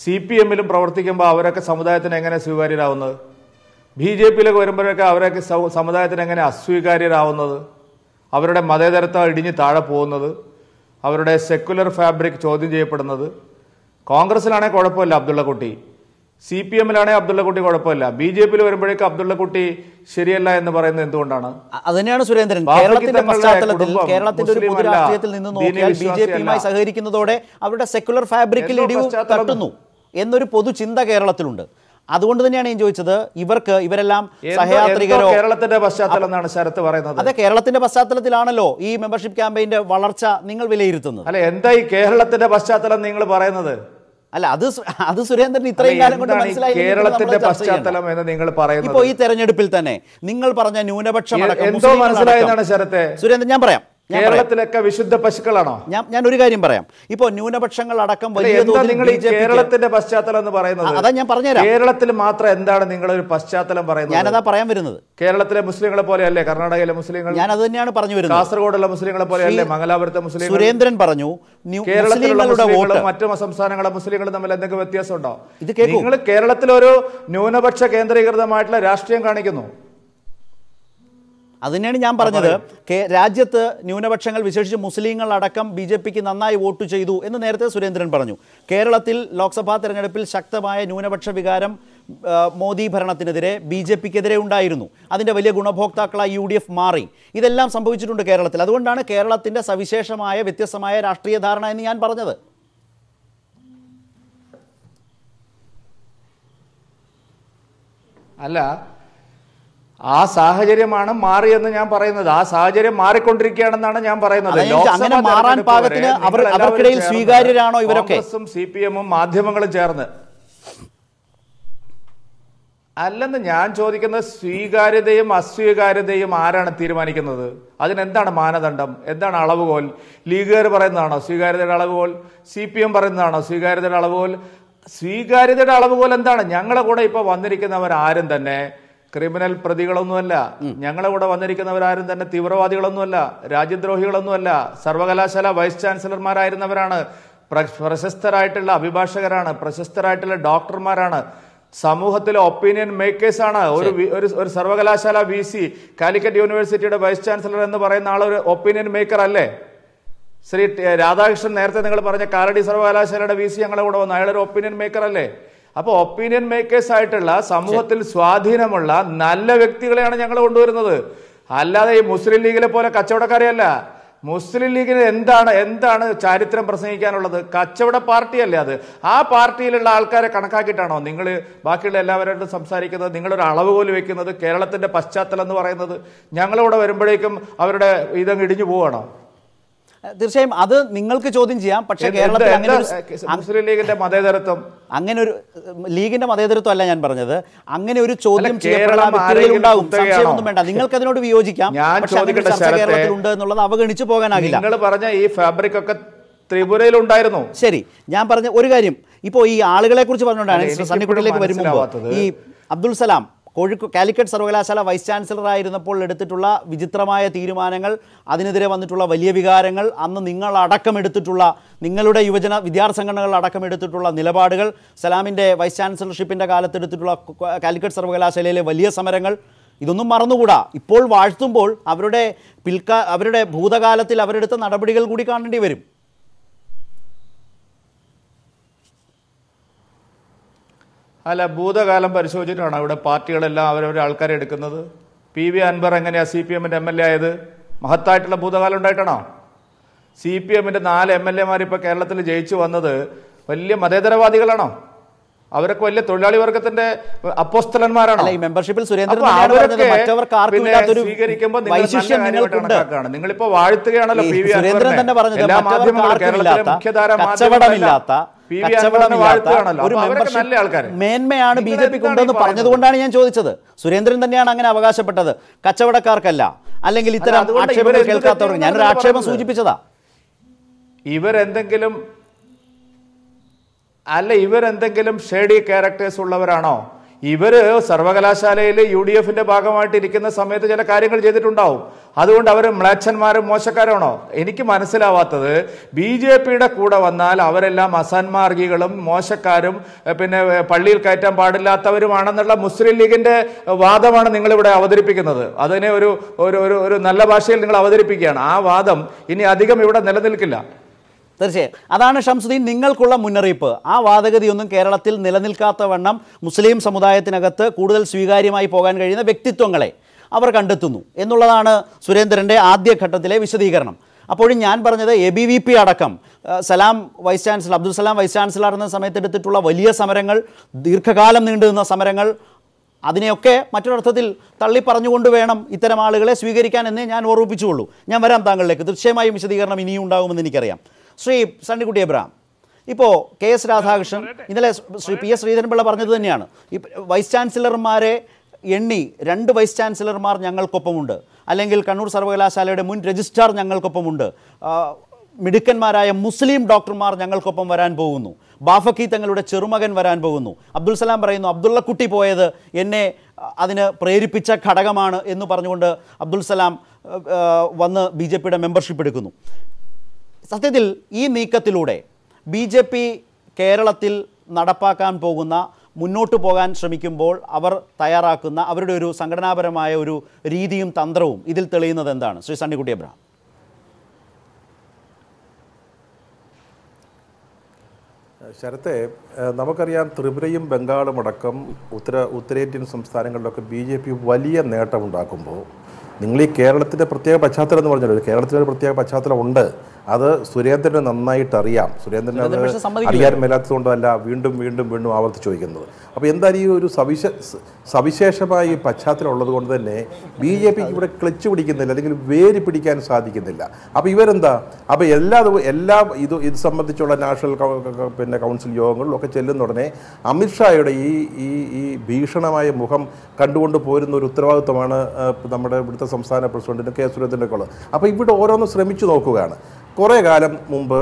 സി പി എമ്മിലും പ്രവർത്തിക്കുമ്പോൾ അവരൊക്കെ സമുദായത്തിന് എങ്ങനെ സ്വീകാര്യരാകുന്നത് ബി ജെ പിയിലൊക്കെ വരുമ്പോഴൊക്കെ അവരൊക്കെ സമുദായത്തിന് എങ്ങനെ അസ്വീകാര്യരാകുന്നത് അവരുടെ മതേതരത്വം ഇടിഞ്ഞ് താഴെ പോകുന്നത് അവരുടെ സെക്കുലർ ഫാബ്രിക് ചോദ്യം ചെയ്യപ്പെടുന്നത് കോൺഗ്രസ്സിലാണെങ്കിൽ കുഴപ്പമില്ല കുട്ടി സി പി എമ്മിലാണെ അബ്ദുള്ളക്കുട്ടി കുഴപ്പമില്ല ബി ജെ പിയിൽ വരുമ്പോഴേക്കും അബ്ദുള്ളക്കുട്ടി ശരിയല്ല എന്ന് പറയുന്നത് എന്തുകൊണ്ടാണ് അത് സുരേന്ദ്രൻ കേരളത്തിന്റെ പശ്ചാത്തലത്തിൽ കേരളത്തിന്റെ ഒരു പൊതു രാഷ്ട്രീയത്തിൽ നിന്ന് നോക്കിയാൽ ബി ജെ പിയുമായി സഹകരിക്കുന്നതോടെ അവരുടെ സെക്കുലർ ഫാബ്രിക്കിൽ ഇടിവ് തട്ടുന്നു എന്നൊരു പൊതു ചിന്ത കേരളത്തിലുണ്ട് അതുകൊണ്ട് തന്നെയാണ് ഞാൻ ചോദിച്ചത് ഇവർക്ക് ഇവരെല്ലാം സഹയാത്രികരോ കേരളത്തിന്റെ പശ്ചാത്തലം എന്നാണ് ശരത്ത് പറയുന്നത് അതെ കേരളത്തിന്റെ പശ്ചാത്തലത്തിലാണല്ലോ ഈ മെമ്പർഷിപ്പ് ക്യാമ്പയിന്റെ വളർച്ച നിങ്ങൾ വിലയിരുത്തുന്നത് അല്ലെ എന്താ ഈ കേരളത്തിന്റെ പശ്ചാത്തലം നിങ്ങൾ പറയുന്നത് അല്ല അത് അത് സുരേന്ദ്രൻ ഇത്രയും കാലം കൊണ്ട് മനസ്സിലായി കേരളത്തിന്റെ പശ്ചാത്തലം എന്ന് നിങ്ങൾ പറയുന്നത് ഇപ്പോ ഈ തെരഞ്ഞെടുപ്പിൽ തന്നെ നിങ്ങൾ പറഞ്ഞ ന്യൂനപക്ഷം എന്തോ മനസ്സിലായെന്നാണ് സുരേന്ദ്രൻ ഞാൻ പറയാം കേരളത്തിലൊക്കെ വിശുദ്ധ പശുക്കളാണോ ഞാൻ ഞാൻ ഒരു കാര്യം പറയാം ഇപ്പോ ന്യൂനപക്ഷങ്ങൾ അടക്കം വലിയ നിങ്ങൾ ഈ കേരളത്തിന്റെ പശ്ചാത്തലം എന്ന് പറയുന്നത് അതാ ഞാൻ പറഞ്ഞുതരാം കേരളത്തിൽ മാത്രം എന്താണ് നിങ്ങൾ ഒരു പശ്ചാത്തലം പറയുന്നത് ഞാനതാ പറയാൻ വരുന്നത് കേരളത്തിലെ മുസ്ലിങ്ങളെ പോലെയല്ലേ കർണാടകയിലെ മുസ്ലിങ്ങൾ ഞാൻ അത് തന്നെയാണ് പറഞ്ഞു വരുന്നത് കാസർഗോഡുള്ള മുസ്ലിങ്ങളെ പോലെയല്ലേ മംഗലാപുരത്തെ മുസ്ലിം സുരേന്ദ്രൻ പറഞ്ഞു കേരളത്തിലുള്ള വോട്ട് മറ്റു സംസ്ഥാനങ്ങളെ മുസ്ലിങ്ങൾ തമ്മിൽ എന്തെങ്കിലും വ്യത്യാസമുണ്ടോ ഇത് നിങ്ങൾ കേരളത്തിലൊരു ന്യൂനപക്ഷ കേന്ദ്രീകൃതമായിട്ടുള്ള രാഷ്ട്രീയം കാണിക്കുന്നു അതിനാണ് ഞാൻ പറഞ്ഞത് രാജ്യത്ത് ന്യൂനപക്ഷങ്ങൾ വിശേഷിച്ച് മുസ്ലിങ്ങൾ അടക്കം ബി ജെ പിക്ക് നന്നായി വോട്ട് ചെയ്തു എന്ന് നേരത്തെ സുരേന്ദ്രൻ പറഞ്ഞു കേരളത്തിൽ ലോക്സഭാ തെരഞ്ഞെടുപ്പിൽ ശക്തമായ ന്യൂനപക്ഷ വികാരം മോദി ഭരണത്തിനെതിരെ ബി ജെ പിക്കെതിരെ ഉണ്ടായിരുന്നു അതിൻ്റെ വലിയ ഗുണഭോക്താക്കളായി യു ഡി എഫ് മാറി ഇതെല്ലാം സംഭവിച്ചിട്ടുണ്ട് കേരളത്തിൽ അതുകൊണ്ടാണ് കേരളത്തിൻ്റെ സവിശേഷമായ വ്യത്യസ്തമായ രാഷ്ട്രീയ ധാരണ എന്ന് ഞാൻ പറഞ്ഞത് അല്ല ആ സാഹചര്യമാണ് മാറിയെന്ന് ഞാൻ പറയുന്നത് ആ സാഹചര്യം മാറിക്കൊണ്ടിരിക്കുകയാണെന്നാണ് ഞാൻ പറയുന്നത് അവർക്കിടയിൽ സ്വീകാര്യരാണോ ഇവരൊക്കെ സി പി എമ്മും മാധ്യമങ്ങളും ചേർന്ന് അല്ലെന്ന് ഞാൻ ചോദിക്കുന്നത് സ്വീകാര്യതയും അസ്വീകാര്യതയും ആരാണ് തീരുമാനിക്കുന്നത് അതിനെന്താണ് മാനദണ്ഡം എന്താണ് അളവുകോൽ ലീഗുകാർ പറയുന്നതാണോ സ്വീകാര്യതയുടെ അളവുകോൽ സി പി എം പറയുന്നതാണോ സ്വീകാര്യതയുടെ അളവുകോൽ സ്വീകാര്യതയുടെ അളവുകോൽ എന്താണ് ഞങ്ങളുടെ കൂടെ ഇപ്പോൾ വന്നിരിക്കുന്നവർ ആരും തന്നെ ക്രിമിനൽ പ്രതികളൊന്നുമല്ല ഞങ്ങളിവിടെ വന്നിരിക്കുന്നവരാരും തന്നെ തീവ്രവാദികളൊന്നുമല്ല രാജ്യദ്രോഹികളൊന്നുമല്ല സർവകലാശാല വൈസ് ചാൻസലർമാരായിരുന്നവരാണ് പ്രശസ്തരായിട്ടുള്ള അഭിഭാഷകരാണ് പ്രശസ്തരായിട്ടുള്ള ഡോക്ടർമാരാണ് സമൂഹത്തിലെ ഒപ്പീനിയൻ മേക്കേഴ്സ് ആണ് ഒരു ഒരു സർവകലാശാല വി സി കാലിക്കറ്റ് യൂണിവേഴ്സിറ്റിയുടെ വൈസ് ചാൻസലർ എന്ന് പറയുന്ന ആൾ ഒരു ഒപ്പീനിയൻ മേക്കർ അല്ലേ ശ്രീ രാധാകൃഷ്ണൻ നേരത്തെ നിങ്ങൾ പറഞ്ഞ കാലടി സർവകലാശാലയുടെ വി സി ഞങ്ങളുടെ കൂടെ വന്നു അയാളൊരു ഒപ്പീനിയൻ മേക്കർ അല്ലേ അപ്പോൾ ഒപ്പീനിയൻ മേക്കേഴ്സ് ആയിട്ടുള്ള സമൂഹത്തിൽ സ്വാധീനമുള്ള നല്ല വ്യക്തികളെയാണ് ഞങ്ങൾ കൊണ്ടുവരുന്നത് അല്ലാതെ ഈ മുസ്ലിം ലീഗിലെ പോലെ കച്ചവടക്കാരെയല്ല മുസ്ലിം ലീഗിന് എന്താണ് എന്താണ് ചരിത്രം പ്രസംഗിക്കാനുള്ളത് കച്ചവട പാർട്ടിയല്ലേ അത് ആ പാർട്ടിയിലുള്ള ആൾക്കാരെ കണക്കാക്കിയിട്ടാണോ നിങ്ങൾ ബാക്കിയുള്ള എല്ലാവരോടും സംസാരിക്കുന്നത് നിങ്ങളൊരു അളവ് പോലും വെക്കുന്നത് കേരളത്തിൻ്റെ പശ്ചാത്തലം എന്ന് പറയുന്നത് ഞങ്ങളിവിടെ വരുമ്പോഴേക്കും അവരുടെ ഇതങ്ങ് ഇടിഞ്ഞു പോവുകയാണോ തീർച്ചയായും അത് നിങ്ങൾക്ക് ചോദ്യം ചെയ്യാം പക്ഷേ കേരളത്തിൽ അങ്ങനെ മുസ്ലിം ലീഗിന്റെ മതേതരത്വം അങ്ങനെ ഒരു ലീഗിന്റെ മതേതരത്വം അല്ല ഞാൻ പറഞ്ഞത് അങ്ങനെ ഒരു ചോദ്യം ചെയ്യപ്പെടാം വേണ്ട നിങ്ങൾക്ക് അതിനോട് വിയോജിക്കാം കേരളത്തിലുണ്ട് എന്നുള്ളത് അവഗണിച്ചു പോകാനാകില്ല നിങ്ങൾ പറഞ്ഞ ഈ ഫാബ്രിക് ഒക്കെ ത്രിപുരയിൽ ഉണ്ടായിരുന്നു ശരി ഞാൻ പറഞ്ഞ ഒരു കാര്യം ഇപ്പോ ഈ ആളുകളെ കുറിച്ച് പറഞ്ഞുകൊണ്ടാണ് സണ്ണിക്കുട്ടിലേക്ക് വരുമ്പോൾ ഈ അബ്ദുൽ സലാം കോഴിക്കോ കാലിക്കറ്റ് സർവകലാശാല വൈസ് ചാൻസലറായിരുന്നപ്പോൾ എടുത്തിട്ടുള്ള വിചിത്രമായ തീരുമാനങ്ങൾ അതിനെതിരെ വന്നിട്ടുള്ള വലിയ വികാരങ്ങൾ അന്ന് നിങ്ങൾ അടക്കമെടുത്തിട്ടുള്ള നിങ്ങളുടെ യുവജന വിദ്യാർത്ഥി സംഘടനകൾ അടക്കമെടുത്തിട്ടുള്ള നിലപാടുകൾ സലാമിൻ്റെ വൈസ് ചാൻസലർഷിപ്പിൻ്റെ എടുത്തിട്ടുള്ള കാലിക്കറ്റ് സർവകലാശാലയിലെ വലിയ സമരങ്ങൾ ഇതൊന്നും മറന്നുകൂടാ ഇപ്പോൾ വാഴ്ത്തുമ്പോൾ അവരുടെ പിൽക്ക അവരുടെ ഭൂതകാലത്തിൽ അവരെടുത്ത നടപടികൾ കൂടി കാണേണ്ടി വരും അല്ല ഭൂതകാലം പരിശോധിച്ചിട്ടാണ് അവിടെ പാർട്ടികളെല്ലാം അവരവരെ ആൾക്കാരെ എടുക്കുന്നത് പി വി അൻവർ എങ്ങനെയാണ് സി പി എമ്മിൻ്റെ എം എൽ എ ആയത് മഹത്തായിട്ടുള്ള ഭൂതകാലം ഉണ്ടായിട്ടാണോ സി പി എമ്മിൻ്റെ നാല് എം എൽ എമാർ ഇപ്പോൾ കേരളത്തിൽ ജയിച്ചു വന്നത് വലിയ മതേതരവാദികളാണോ അവരൊക്കെ വലിയ തൊഴിലാളി വർഗത്തിന്റെ അപ്പോസ്തലന്മാരാണ് ഈ സുരേന്ദ്രൻ നിങ്ങളിപ്പോ വാഴ്ത്തുകയാണല്ലോ പി വി സുരേന്ദ്രൻ തന്നെ പറഞ്ഞത് കച്ചവടമില്ലാത്ത ഒരു മേന്മയാണ് ബി ജെ പിക്ക് ഉണ്ടെന്ന് പറഞ്ഞതുകൊണ്ടാണ് ഞാൻ ചോദിച്ചത് സുരേന്ദ്രൻ തന്നെയാണ് അങ്ങനെ അവകാശപ്പെട്ടത് കച്ചവടക്കാർക്കല്ല അല്ലെങ്കിൽ ഇത്തരം ആക്ഷേപങ്ങൾ കേൾക്കാത്തവർ ഞാനൊരു ആക്ഷേപം സൂചിപ്പിച്ചതാ ഇവരെന്തെങ്കിലും അല്ല ഇവരെന്തെങ്കിലും ഷേഡി ക്യാരക്ടേഴ്സ് ഉള്ളവരാണോ ഇവർ സർവകലാശാലയിൽ യു ഡി എഫിന്റെ ഭാഗമായിട്ട് ഇരിക്കുന്ന സമയത്ത് ചില കാര്യങ്ങൾ ചെയ്തിട്ടുണ്ടാവും അതുകൊണ്ട് അവർ മ്ലേച്ഛന്മാരും മോശക്കാരാണോ എനിക്ക് മനസ്സിലാവാത്തത് ബി ജെ പിയുടെ കൂടെ വന്നാൽ അവരെല്ലാം അസന്മാർഗികളും മോശക്കാരും പിന്നെ പള്ളിയിൽ കയറ്റാൻ പാടില്ലാത്തവരുമാണെന്നുള്ള മുസ്ലിം ലീഗിന്റെ വാദമാണ് നിങ്ങളിവിടെ അവതരിപ്പിക്കുന്നത് അതിനെ ഒരു ഒരു ഒരു നല്ല ഭാഷയിൽ നിങ്ങൾ അവതരിപ്പിക്കുകയാണ് ആ വാദം ഇനി അധികം ഇവിടെ നിലനിൽക്കില്ല തീർച്ചയായും അതാണ് ഷംസുദ്ദീൻ നിങ്ങൾക്കുള്ള മുന്നറിയിപ്പ് ആ വാദഗതിയൊന്നും കേരളത്തിൽ നിലനിൽക്കാത്ത വണ്ണം മുസ്ലിം സമുദായത്തിനകത്ത് കൂടുതൽ സ്വീകാര്യമായി പോകാൻ കഴിയുന്ന വ്യക്തിത്വങ്ങളെ അവർ കണ്ടെത്തുന്നു എന്നുള്ളതാണ് സുരേന്ദ്രൻ്റെ ആദ്യഘട്ടത്തിലെ വിശദീകരണം അപ്പോഴും ഞാൻ പറഞ്ഞത് എ ബി വി പി അടക്കം Salam vice chancellor Abdul Salam vice chancellor എന്ന സമയത്തെടുത്തിട്ടുള്ള വലിയ സമരങ്ങൾ ദീർഘകാലം നീണ്ടു നിന്ന സമരങ്ങൾ അതിനെയൊക്കെ മറ്റൊരർത്ഥത്തിൽ തള്ളി പറഞ്ഞുകൊണ്ട് വേണം ഇത്തരം ആളുകളെ സ്വീകരിക്കാൻ എന്നേ ഞാൻ ഓർമ്മിപ്പിച്ചുള്ളൂ ഞാൻ വരാം താങ്കളിലേക്ക് തീർച്ചയായും വിശദീകരണം ഇനിയും ഉണ്ടാകുമെന്ന് എനിക്കറിയാം ശ്രീ സണ്ണിക്കുട്ടി എബ്രഹാം ഇപ്പോൾ കെ എസ് രാധാകൃഷ്ണൻ ഇന്നലെ ശ്രീ പി എസ് ശ്രീധരൻപിള്ള പറഞ്ഞത് തന്നെയാണ് ഈ വൈസ് ചാൻസലർമാരെ എണ്ണി രണ്ട് വൈസ് ചാൻസലർമാർ ഞങ്ങൾക്കൊപ്പമുണ്ട് അല്ലെങ്കിൽ കണ്ണൂർ സർവകലാശാലയുടെ മുൻ രജിസ്ട്രാർ ഞങ്ങൾക്കൊപ്പമുണ്ട് മിടുക്കന്മാരായ മുസ്ലിം ഡോക്ടർമാർ ഞങ്ങൾക്കൊപ്പം വരാൻ പോകുന്നു ബാഫക്കി തങ്ങളുടെ ചെറുമകൻ വരാൻ പോകുന്നു അബ്ദുൽ സലാം പറയുന്നു അബ്ദുള്ള കുട്ടി പോയത് എന്നെ അതിന് പ്രേരിപ്പിച്ച ഘടകമാണ് എന്ന് പറഞ്ഞുകൊണ്ട് അബ്ദുൽ സലാം വന്ന് ബി ജെ പിയുടെ മെമ്പർഷിപ്പ് എടുക്കുന്നു സത്യത്തിൽ ഈ നീക്കത്തിലൂടെ ബി ജെ പി കേരളത്തിൽ നടപ്പാക്കാൻ പോകുന്ന മുന്നോട്ട് പോകാൻ ശ്രമിക്കുമ്പോൾ അവർ തയ്യാറാക്കുന്ന അവരുടെ ഒരു സംഘടനാപരമായ ഒരു രീതിയും തന്ത്രവും ഇതിൽ തെളിയുന്നത് എന്താണ് ശ്രീ സണ്ണിക്കുട്ടി അബ്രഹാം ശരത്തെ നമുക്കറിയാം ത്രിപുരയും ബംഗാളും അടക്കം ഉത്തര ഉത്തരേന്ത്യൻ സംസ്ഥാനങ്ങളിലൊക്കെ ബി ജെ പി വലിയ നേട്ടമുണ്ടാക്കുമ്പോൾ നിങ്ങൾ ഈ കേരളത്തിൻ്റെ പ്രത്യേക പശ്ചാത്തലം എന്ന് പറഞ്ഞല്ലോ കേരളത്തിൻ്റെ പ്രത്യേക പശ്ചാത്തലം ഉണ്ട് അത് സുരേന്ദ്രന് നന്നായിട്ട് അറിയാം സുരേന്ദ്രന് അത് അറിയാൻ മേലാത്തതുകൊണ്ടല്ല വീണ്ടും വീണ്ടും വീണ്ടും ആവർത്തിച്ച് ചോദിക്കുന്നത് അപ്പോൾ എന്തായാലും ഈ ഒരു സവിശേഷ സവിശേഷമായ പശ്ചാത്തലം ഉള്ളത് കൊണ്ട് തന്നെ ബി ജെ പിക്ക് ഇവിടെ ക്ലച്ച് പിടിക്കുന്നില്ല അല്ലെങ്കിൽ വേര് പിടിക്കാൻ സാധിക്കുന്നില്ല അപ്പോൾ ഇവരെന്താ അപ്പോൾ എല്ലാ എല്ലാ ഇത് ഇത് സംബന്ധിച്ചുള്ള നാഷണൽ പിന്നെ കൗൺസിൽ യോഗങ്ങളിലും ഒക്കെ ചെല്ലുന്ന ഉടനെ അമിത്ഷായുടെ ഈ ഈ ഈ ഭീഷണമായ മുഖം കണ്ടുകൊണ്ട് പോരുന്ന ഒരു ഉത്തരവാദിത്വമാണ് നമ്മുടെ ഇവിടുത്തെ അന്നത്തെ സംസ്ഥാന പ്രസിഡന്റിന് കെ സുരേന്ദ്രൻ്റെ കൊള്ള അപ്പോൾ ഇവിടെ ഓരോന്ന് ശ്രമിച്ചു നോക്കുകയാണ് കുറേ കാലം മുമ്പ്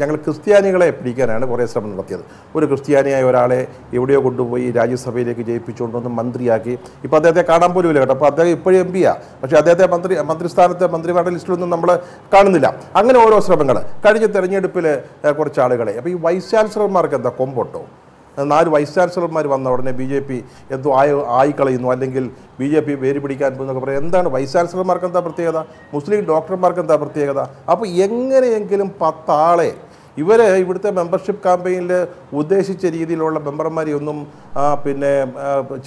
ഞങ്ങൾ ക്രിസ്ത്യാനികളെ പിടിക്കാനാണ് കുറേ ശ്രമം നടത്തിയത് ഒരു ക്രിസ്ത്യാനിയായ ഒരാളെ എവിടെയോ കൊണ്ടുപോയി രാജ്യസഭയിലേക്ക് ജയിപ്പിച്ചുകൊണ്ടുവന്ന് മന്ത്രിയാക്കി ഇപ്പോൾ അദ്ദേഹത്തെ കാണാൻ പോലും ഇല്ല കേട്ടോ അപ്പോൾ അദ്ദേഹം ഇപ്പോഴും എം പിയാണ് പക്ഷേ അദ്ദേഹത്തെ മന്ത്രി മന്ത്രിസ്ഥാനത്തെ മന്ത്രിമാരുടെ ലിസ്റ്റിലൊന്നും നമ്മൾ കാണുന്നില്ല അങ്ങനെ ഓരോ ശ്രമങ്ങൾ കഴിഞ്ഞ തെരഞ്ഞെടുപ്പിൽ കുറച്ച് ആളുകളെ അപ്പോൾ ഈ വൈസ് ചാൻസലർമാർക്ക് എന്താ കൊമ്പോട്ടോ നാല് വൈസ് ചാൻസലർമാർ വന്ന ഉടനെ ബി ജെ പി എന്തോ ആയ ആയിക്കളയുന്നു അല്ലെങ്കിൽ ബി ജെ പി വേര് പിടിക്കാൻ പോകുന്നൊക്കെ പറയും എന്താണ് വൈസ് ചാൻസലർമാർക്ക് എന്താ പ്രത്യേകത മുസ്ലിം ഡോക്ടർമാർക്ക് എന്താ പ്രത്യേകത അപ്പോൾ എങ്ങനെയെങ്കിലും പത്താളെ ഇവർ ഇവിടുത്തെ മെമ്പർഷിപ്പ് ക്യാമ്പയിനിൽ ഉദ്ദേശിച്ച രീതിയിലുള്ള മെമ്പർമാരെ ഒന്നും പിന്നെ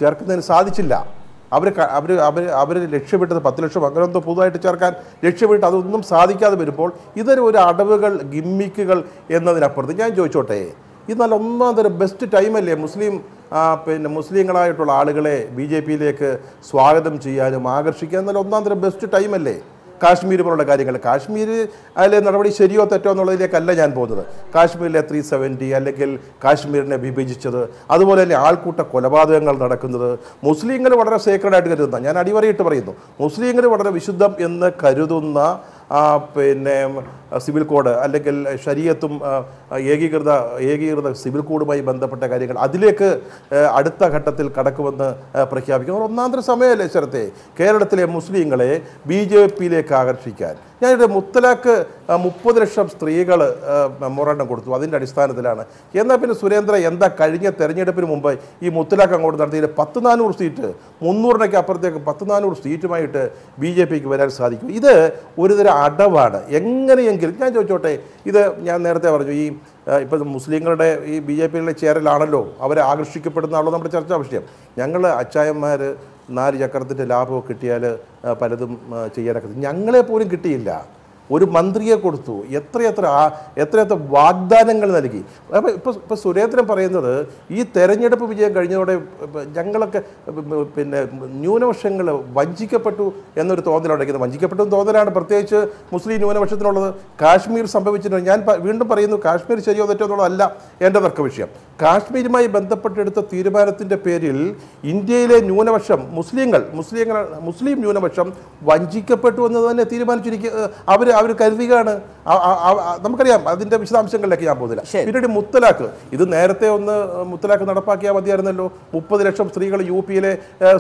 ചേർക്കുന്നതിന് സാധിച്ചില്ല അവർ അവർ അവർ അവർ ലക്ഷ്യമിട്ടത് പത്ത് ലക്ഷം അങ്ങനെ എന്തോ പുതുതായിട്ട് ചേർക്കാൻ ലക്ഷ്യമിട്ട് അതൊന്നും സാധിക്കാതെ വരുമ്പോൾ ഇതൊരു ഒരു അടവുകൾ ഗിമ്മിക്കുകൾ എന്നതിനപ്പുറത്ത് ഞാൻ ചോദിച്ചോട്ടെ ഇത് നല്ല ഒന്നാം തരം ബെസ്റ്റ് ടൈമല്ലേ മുസ്ലിം പിന്നെ മുസ്ലിങ്ങളായിട്ടുള്ള ആളുകളെ ബി ജെ പിയിലേക്ക് സ്വാഗതം ചെയ്യാനും ആകർഷിക്കാനും നല്ല ഒന്നാം തരം ബെസ്റ്റ് ടൈമല്ലേ കാശ്മീർ പോലുള്ള കാര്യങ്ങൾ കാശ്മീർ അതിലെ നടപടി ശരിയോ തെറ്റോ എന്നുള്ളതിലേക്കല്ല ഞാൻ പോകുന്നത് കാശ്മീരിലെ ത്രീ സെവൻറ്റി അല്ലെങ്കിൽ കാശ്മീരിനെ വിഭജിച്ചത് അതുപോലെ തന്നെ ആൾക്കൂട്ട കൊലപാതകങ്ങൾ നടക്കുന്നത് മുസ്ലിങ്ങൾ വളരെ സേക്രഡായിട്ട് കരുതുന്ന ഞാൻ അടിവരയിട്ട് പറയുന്നു മുസ്ലിങ്ങൾ വളരെ വിശുദ്ധം എന്ന് കരുതുന്ന പിന്നെ സിവിൽ കോഡ് അല്ലെങ്കിൽ ശരീരത്തും ഏകീകൃത ഏകീകൃത സിവിൽ കോഡുമായി ബന്ധപ്പെട്ട കാര്യങ്ങൾ അതിലേക്ക് അടുത്ത ഘട്ടത്തിൽ കടക്കുമെന്ന് പ്രഖ്യാപിക്കും ഒന്നാന്തര സമയമല്ലേ ശരത്തെ കേരളത്തിലെ മുസ്ലിങ്ങളെ ബി ജെ പിയിലേക്ക് ആകർഷിക്കാൻ ഞാനിവിടെ മുത്തലാക്ക് മുപ്പത് ലക്ഷം സ്ത്രീകൾ മെമ്മോറാണ്ടം കൊടുത്തു അതിൻ്റെ അടിസ്ഥാനത്തിലാണ് എന്നാൽ പിന്നെ സുരേന്ദ്ര എന്താ കഴിഞ്ഞ തെരഞ്ഞെടുപ്പിന് മുമ്പ് ഈ മുത്തലാക്ക് അങ്ങോട്ട് നടത്തിയിട്ട് പത്ത് നാനൂറ് സീറ്റ് മുന്നൂറിനൊക്കെ അപ്പുറത്തേക്ക് പത്ത് നാനൂറ് സീറ്റുമായിട്ട് ബി ജെ പിക്ക് വരാൻ സാധിക്കും ഇത് ഒരുതരം അടവാണ് എങ്ങനെയെങ്കിലും ഞാൻ ചോദിച്ചോട്ടെ ഇത് ഞാൻ നേരത്തെ പറഞ്ഞു ഈ ഇപ്പം മുസ്ലിങ്ങളുടെ ഈ ബി ജെ പിയിലെ ചേരലാണല്ലോ അവരെ ആകർഷിക്കപ്പെടുന്ന ആളോ നമ്മുടെ ചർച്ചാ വിഷയം ഞങ്ങൾ അച്ചായന്മാർ നാല് ചക്രത്തിൻ്റെ ലാഭമൊക്കെ കിട്ടിയാൽ പലതും ചെയ്യാനൊക്കെ ഞങ്ങളെ പോലും കിട്ടിയില്ല ഒരു മന്ത്രിയെ കൊടുത്തു എത്രയെത്ര എത്രയെത്ര വാഗ്ദാനങ്ങൾ നൽകി അപ്പം ഇപ്പം ഇപ്പം സുരേന്ദ്രൻ പറയുന്നത് ഈ തെരഞ്ഞെടുപ്പ് വിജയം കഴിഞ്ഞതോടെ ഞങ്ങളൊക്കെ പിന്നെ ന്യൂനപക്ഷങ്ങൾ വഞ്ചിക്കപ്പെട്ടു എന്നൊരു തോന്നലുണ്ടാക്കിയത് വഞ്ചിക്കപ്പെട്ടു തോന്നലാണ് പ്രത്യേകിച്ച് മുസ്ലിം ന്യൂനപക്ഷത്തിനുള്ളത് കാശ്മീർ സംഭവിച്ചിട്ടുണ്ട് ഞാൻ വീണ്ടും പറയുന്നു കാശ്മീർ ശരിയോ തെറ്റോ എന്നുള്ളതല്ല എൻ്റെ തർക്ക വിഷയം കാശ്മീരുമായി ബന്ധപ്പെട്ടെടുത്ത തീരുമാനത്തിൻ്റെ പേരിൽ ഇന്ത്യയിലെ ന്യൂനപക്ഷം മുസ്ലിങ്ങൾ മുസ്ലിങ്ങൾ മുസ്ലിം ന്യൂനപക്ഷം വഞ്ചിക്കപ്പെട്ടു എന്ന് തന്നെ തീരുമാനിച്ചിരിക്കുക അവർ അവർ കരുതുകയാണ് നമുക്കറിയാം അതിന്റെ വിശദാംശങ്ങളിലേക്ക് ഞാൻ പോകുന്നില്ല പിന്നീട് മുത്തലാഖ് ഇത് നേരത്തെ ഒന്ന് മുത്തലാഖ് നടപ്പാക്കിയാൽ മതിയായിരുന്നല്ലോ മുപ്പത് ലക്ഷം സ്ത്രീകൾ യു പിയിലെ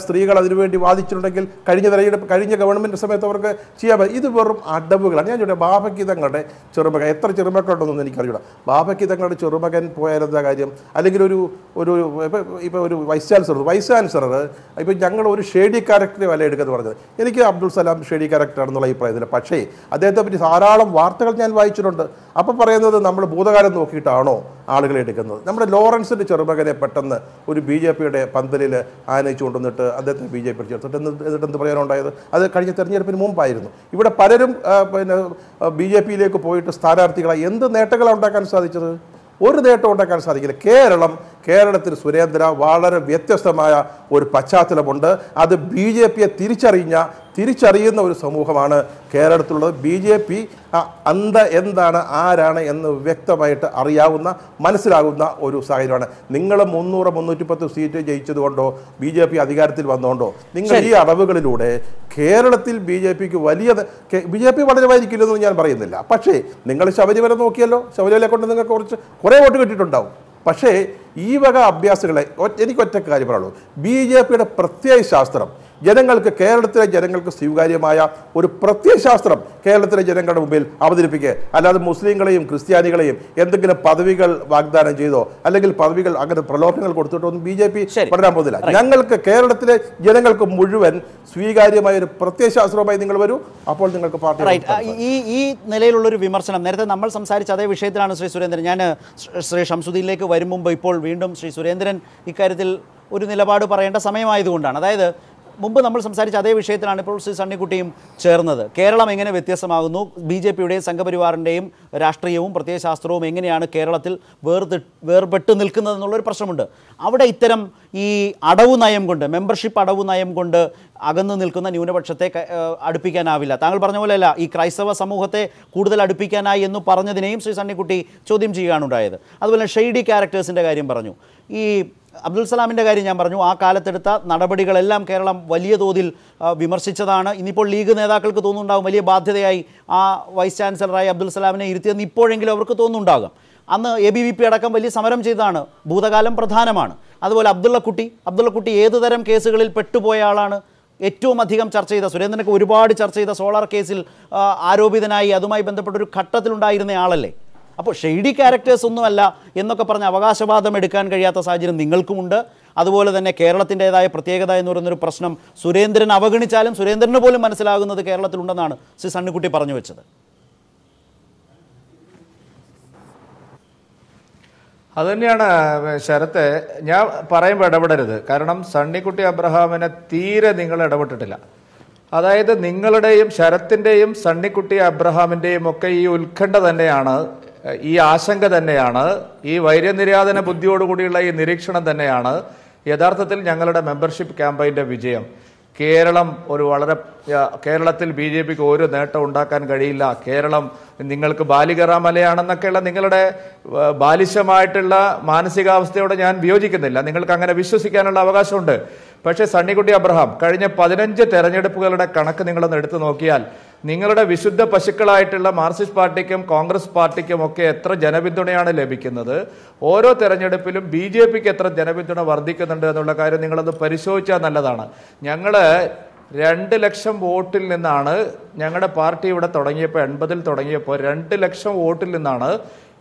സ്ത്രീകൾ അതിനുവേണ്ടി വാദിച്ചിട്ടുണ്ടെങ്കിൽ കഴിഞ്ഞ തെരഞ്ഞെടുപ്പ് കഴിഞ്ഞ ഗവൺമെന്റ് സമയത്ത് അവർക്ക് ചെയ്യാൻ ഇത് വെറും അടവുകളാണ് ഞാൻ ചോദിച്ചു ബാബഗീതങ്ങളുടെ ചെറുമകൻ എത്ര ചെറുമക്കളുണ്ടെന്നൊന്നും എനിക്കറിയില്ല ബാബഗീതങ്ങളുടെ ചെറുമകൻ പോയാലെന്താ കാര്യം അല്ലെങ്കിൽ ഒരു ഒരു ഇപ്പൊ ഒരു വൈസ് ചാൻസലർ വൈസ് ചാൻസലർ ഇപ്പൊ ഞങ്ങൾ ഒരു ഷേഡി ക്യാരക്ടറെ വല്ല എടുക്കുന്നത് പറഞ്ഞത് എനിക്ക് അബ്ദുൾ സലാം ഷേഡി ആണെന്നുള്ള അഭിപ്രായത്തില്ല പക്ഷേ അദ്ദേഹത്തെ അതിനെപ്പറ്റി ധാരാളം വാർത്തകൾ ഞാൻ വായിച്ചിട്ടുണ്ട് അപ്പോൾ പറയുന്നത് നമ്മൾ ഭൂതകാലം നോക്കിയിട്ടാണോ ആളുകളെ എടുക്കുന്നത് നമ്മുടെ ലോറൻസിൻ്റെ ചെറുമകനെ പെട്ടെന്ന് ഒരു ബി ജെ പിയുടെ പന്തലിൽ ആനയിച്ചു കൊണ്ടുവന്നിട്ട് അദ്ദേഹത്തെ ബി ജെ പി ചേർത്തിട്ട് എന്നിട്ട് എന്ത് പറയാനുണ്ടായത് അത് കഴിഞ്ഞ തെരഞ്ഞെടുപ്പിന് മുമ്പായിരുന്നു ഇവിടെ പലരും പിന്നെ ബി ജെ പിയിലേക്ക് പോയിട്ട് സ്ഥാനാർത്ഥികളായി എന്ത് നേട്ടങ്ങളാണ് ഉണ്ടാക്കാൻ സാധിച്ചത് ഒരു നേട്ടം ഉണ്ടാക്കാൻ സാധിക്കില്ല കേരളം കേരളത്തിൽ സുരേന്ദ്ര വളരെ വ്യത്യസ്തമായ ഒരു പശ്ചാത്തലമുണ്ട് അത് ബി ജെ പിയെ തിരിച്ചറിഞ്ഞ തിരിച്ചറിയുന്ന ഒരു സമൂഹമാണ് കേരളത്തിലുള്ളത് ബി ജെ പി അന്ത എന്താണ് ആരാണ് എന്ന് വ്യക്തമായിട്ട് അറിയാവുന്ന മനസ്സിലാകുന്ന ഒരു സാഹചര്യമാണ് നിങ്ങൾ മുന്നൂറ് മുന്നൂറ്റി പത്ത് സീറ്റ് ജയിച്ചതുകൊണ്ടോ ബി ജെ പി അധികാരത്തിൽ വന്നുകൊണ്ടോ നിങ്ങൾ ഈ അടവുകളിലൂടെ കേരളത്തിൽ ബി ജെ പിക്ക് വലിയ ബി ജെ പി വളരുമായിരിക്കില്ലെന്ന് ഞാൻ പറയുന്നില്ല പക്ഷേ നിങ്ങൾ ശബരിമല നോക്കിയല്ലോ ശബരിമല കൊണ്ട് നിങ്ങൾക്ക് കുറച്ച് കുറേ വോട്ട് കിട്ടിയിട്ടുണ്ടാവും പക്ഷേ ഈ വക അഭ്യാസങ്ങളെ എനിക്ക് ഒറ്റ കാര്യം പറയുള്ളൂ ബി ജെ പിയുടെ പ്രത്യയ ശാസ്ത്രം ജനങ്ങൾക്ക് കേരളത്തിലെ ജനങ്ങൾക്ക് സ്വീകാര്യമായ ഒരു പ്രത്യയശാസ്ത്രം കേരളത്തിലെ ജനങ്ങളുടെ മുമ്പിൽ അവതരിപ്പിക്കുക അല്ലാതെ മുസ്ലിങ്ങളെയും ക്രിസ്ത്യാനികളെയും എന്തെങ്കിലും പദവികൾ വാഗ്ദാനം ചെയ്തോ അല്ലെങ്കിൽ പദവികൾ അങ്ങനെ പ്രലോഭനങ്ങൾ കൊടുത്തിട്ടൊന്നും ബി ജെ പി വളരാൻ പോകുന്നില്ല ഞങ്ങൾക്ക് കേരളത്തിലെ ജനങ്ങൾക്ക് മുഴുവൻ സ്വീകാര്യമായ ഒരു പ്രത്യയശാസ്ത്രവുമായി നിങ്ങൾ വരൂ അപ്പോൾ നിങ്ങൾക്ക് പാർട്ടി ഈ ഈ നിലയിലുള്ള ഒരു വിമർശനം നേരത്തെ നമ്മൾ സംസാരിച്ച അതേ വിഷയത്തിലാണ് ശ്രീ സുരേന്ദ്രൻ ഞാൻ ശ്രീ ഷംസുദ്ദീനിലേക്ക് വരും മുമ്പ് ഇപ്പോൾ വീണ്ടും ശ്രീ സുരേന്ദ്രൻ ഇക്കാര്യത്തിൽ ഒരു നിലപാട് പറയേണ്ട സമയമായതുകൊണ്ടാണ് അതായത് മുമ്പ് നമ്മൾ സംസാരിച്ച അതേ വിഷയത്തിലാണ് ഇപ്പോൾ ശ്രീ സണ്ണിക്കുട്ടിയും ചേർന്നത് കേരളം എങ്ങനെ വ്യത്യസ്തമാകുന്നു ബി ജെ പിയുടെയും സംഘപരിവാറിൻ്റെയും രാഷ്ട്രീയവും പ്രത്യയശാസ്ത്രവും എങ്ങനെയാണ് കേരളത്തിൽ വേർതി വേർപെട്ട് നിൽക്കുന്നത് എന്നുള്ളൊരു പ്രശ്നമുണ്ട് അവിടെ ഇത്തരം ഈ അടവ് നയം കൊണ്ട് മെമ്പർഷിപ്പ് അടവ് നയം കൊണ്ട് അകന്നു നിൽക്കുന്ന ന്യൂനപക്ഷത്തെ അടുപ്പിക്കാനാവില്ല താങ്കൾ പറഞ്ഞ പോലെയല്ല ഈ ക്രൈസ്തവ സമൂഹത്തെ കൂടുതൽ അടുപ്പിക്കാനായി എന്ന് പറഞ്ഞതിനെയും ശ്രീ സണ്ണിക്കുട്ടി ചോദ്യം ഉണ്ടായത് അതുപോലെ ഷെയ്ഡി ക്യാരക്ടേഴ്സിൻ്റെ കാര്യം പറഞ്ഞു ഈ അബ്ദുൽ സലാമിൻ്റെ കാര്യം ഞാൻ പറഞ്ഞു ആ കാലത്തെടുത്ത നടപടികളെല്ലാം കേരളം വലിയ തോതിൽ വിമർശിച്ചതാണ് ഇന്നിപ്പോൾ ലീഗ് നേതാക്കൾക്ക് തോന്നുന്നുണ്ടാകും വലിയ ബാധ്യതയായി ആ വൈസ് ചാൻസലറായി അബ്ദുൽ സലാമിനെ ഇരുത്തിയെന്ന് ഇപ്പോഴെങ്കിലും അവർക്ക് തോന്നുന്നുണ്ടാകാം അന്ന് എ ബി വി പി അടക്കം വലിയ സമരം ചെയ്തതാണ് ഭൂതകാലം പ്രധാനമാണ് അതുപോലെ അബ്ദുള്ളക്കുട്ടി അബ്ദുള്ളക്കുട്ടി ഏത് തരം കേസുകളിൽ പെട്ടുപോയ ആളാണ് ഏറ്റവും അധികം ചർച്ച ചെയ്ത സുരേന്ദ്രനൊക്കെ ഒരുപാട് ചർച്ച ചെയ്ത സോളാർ കേസിൽ ആരോപിതനായി അതുമായി ബന്ധപ്പെട്ട ഒരു ഘട്ടത്തിലുണ്ടായിരുന്ന ആളല്ലേ അപ്പോൾ ഷെയ്ഡി ക്യാരക്ടേഴ്സ് ഒന്നുമല്ല എന്നൊക്കെ പറഞ്ഞ് അവകാശവാദം എടുക്കാൻ കഴിയാത്ത സാഹചര്യം നിങ്ങൾക്കുമുണ്ട് അതുപോലെ തന്നെ കേരളത്തിൻ്റെതായ പ്രത്യേകത എന്ന് പറയുന്നൊരു പ്രശ്നം സുരേന്ദ്രൻ അവഗണിച്ചാലും സുരേന്ദ്രന് പോലും മനസ്സിലാകുന്നത് കേരളത്തിലുണ്ടെന്നാണ് ശ്രീ സണ്ണിക്കുട്ടി പറഞ്ഞു വെച്ചത് അതുതന്നെയാണ് ശരത്തെ ഞാൻ പറയുമ്പോൾ ഇടപെടരുത് കാരണം സണ്ണിക്കുട്ടി അബ്രഹാമിനെ തീരെ നിങ്ങൾ ഇടപെട്ടിട്ടില്ല അതായത് നിങ്ങളുടെയും ശരത്തിൻ്റെയും സണ്ണിക്കുട്ടി അബ്രഹാമിൻ്റെയും ഒക്കെ ഈ ഉത്കണ്ഠ തന്നെയാണ് ഈ ആശങ്ക തന്നെയാണ് ഈ വൈര്യനിര്യാതന ബുദ്ധിയോടുകൂടിയുള്ള ഈ നിരീക്ഷണം തന്നെയാണ് യഥാർത്ഥത്തിൽ ഞങ്ങളുടെ മെമ്പർഷിപ്പ് ക്യാമ്പയിൻ്റെ വിജയം കേരളം ഒരു വളരെ കേരളത്തിൽ ബി ജെ പിക്ക് ഒരു നേട്ടം ഉണ്ടാക്കാൻ കഴിയില്ല കേരളം നിങ്ങൾക്ക് ബാലികറാമലയാണെന്നൊക്കെയുള്ള നിങ്ങളുടെ ബാലിശമായിട്ടുള്ള മാനസികാവസ്ഥയോട് ഞാൻ വിയോജിക്കുന്നില്ല നിങ്ങൾക്ക് അങ്ങനെ വിശ്വസിക്കാനുള്ള അവകാശമുണ്ട് പക്ഷേ സണ്ണിക്കുട്ടി അബ്രഹാം കഴിഞ്ഞ പതിനഞ്ച് തെരഞ്ഞെടുപ്പുകളുടെ കണക്ക് നിങ്ങളൊന്ന് എടുത്തു നോക്കിയാൽ നിങ്ങളുടെ വിശുദ്ധ പശുക്കളായിട്ടുള്ള മാർക്സിസ്റ്റ് പാർട്ടിക്കും കോൺഗ്രസ് പാർട്ടിക്കും ഒക്കെ എത്ര ജനപിന്തുണയാണ് ലഭിക്കുന്നത് ഓരോ തെരഞ്ഞെടുപ്പിലും ബി ജെ പിക്ക് എത്ര ജനപിന്തുണ വർദ്ധിക്കുന്നുണ്ട് എന്നുള്ള കാര്യം നിങ്ങളത് പരിശോധിച്ചാൽ നല്ലതാണ് ഞങ്ങൾ രണ്ട് ലക്ഷം വോട്ടിൽ നിന്നാണ് ഞങ്ങളുടെ പാർട്ടി ഇവിടെ തുടങ്ങിയപ്പോൾ എൺപതിൽ തുടങ്ങിയപ്പോൾ രണ്ട് ലക്ഷം വോട്ടിൽ നിന്നാണ്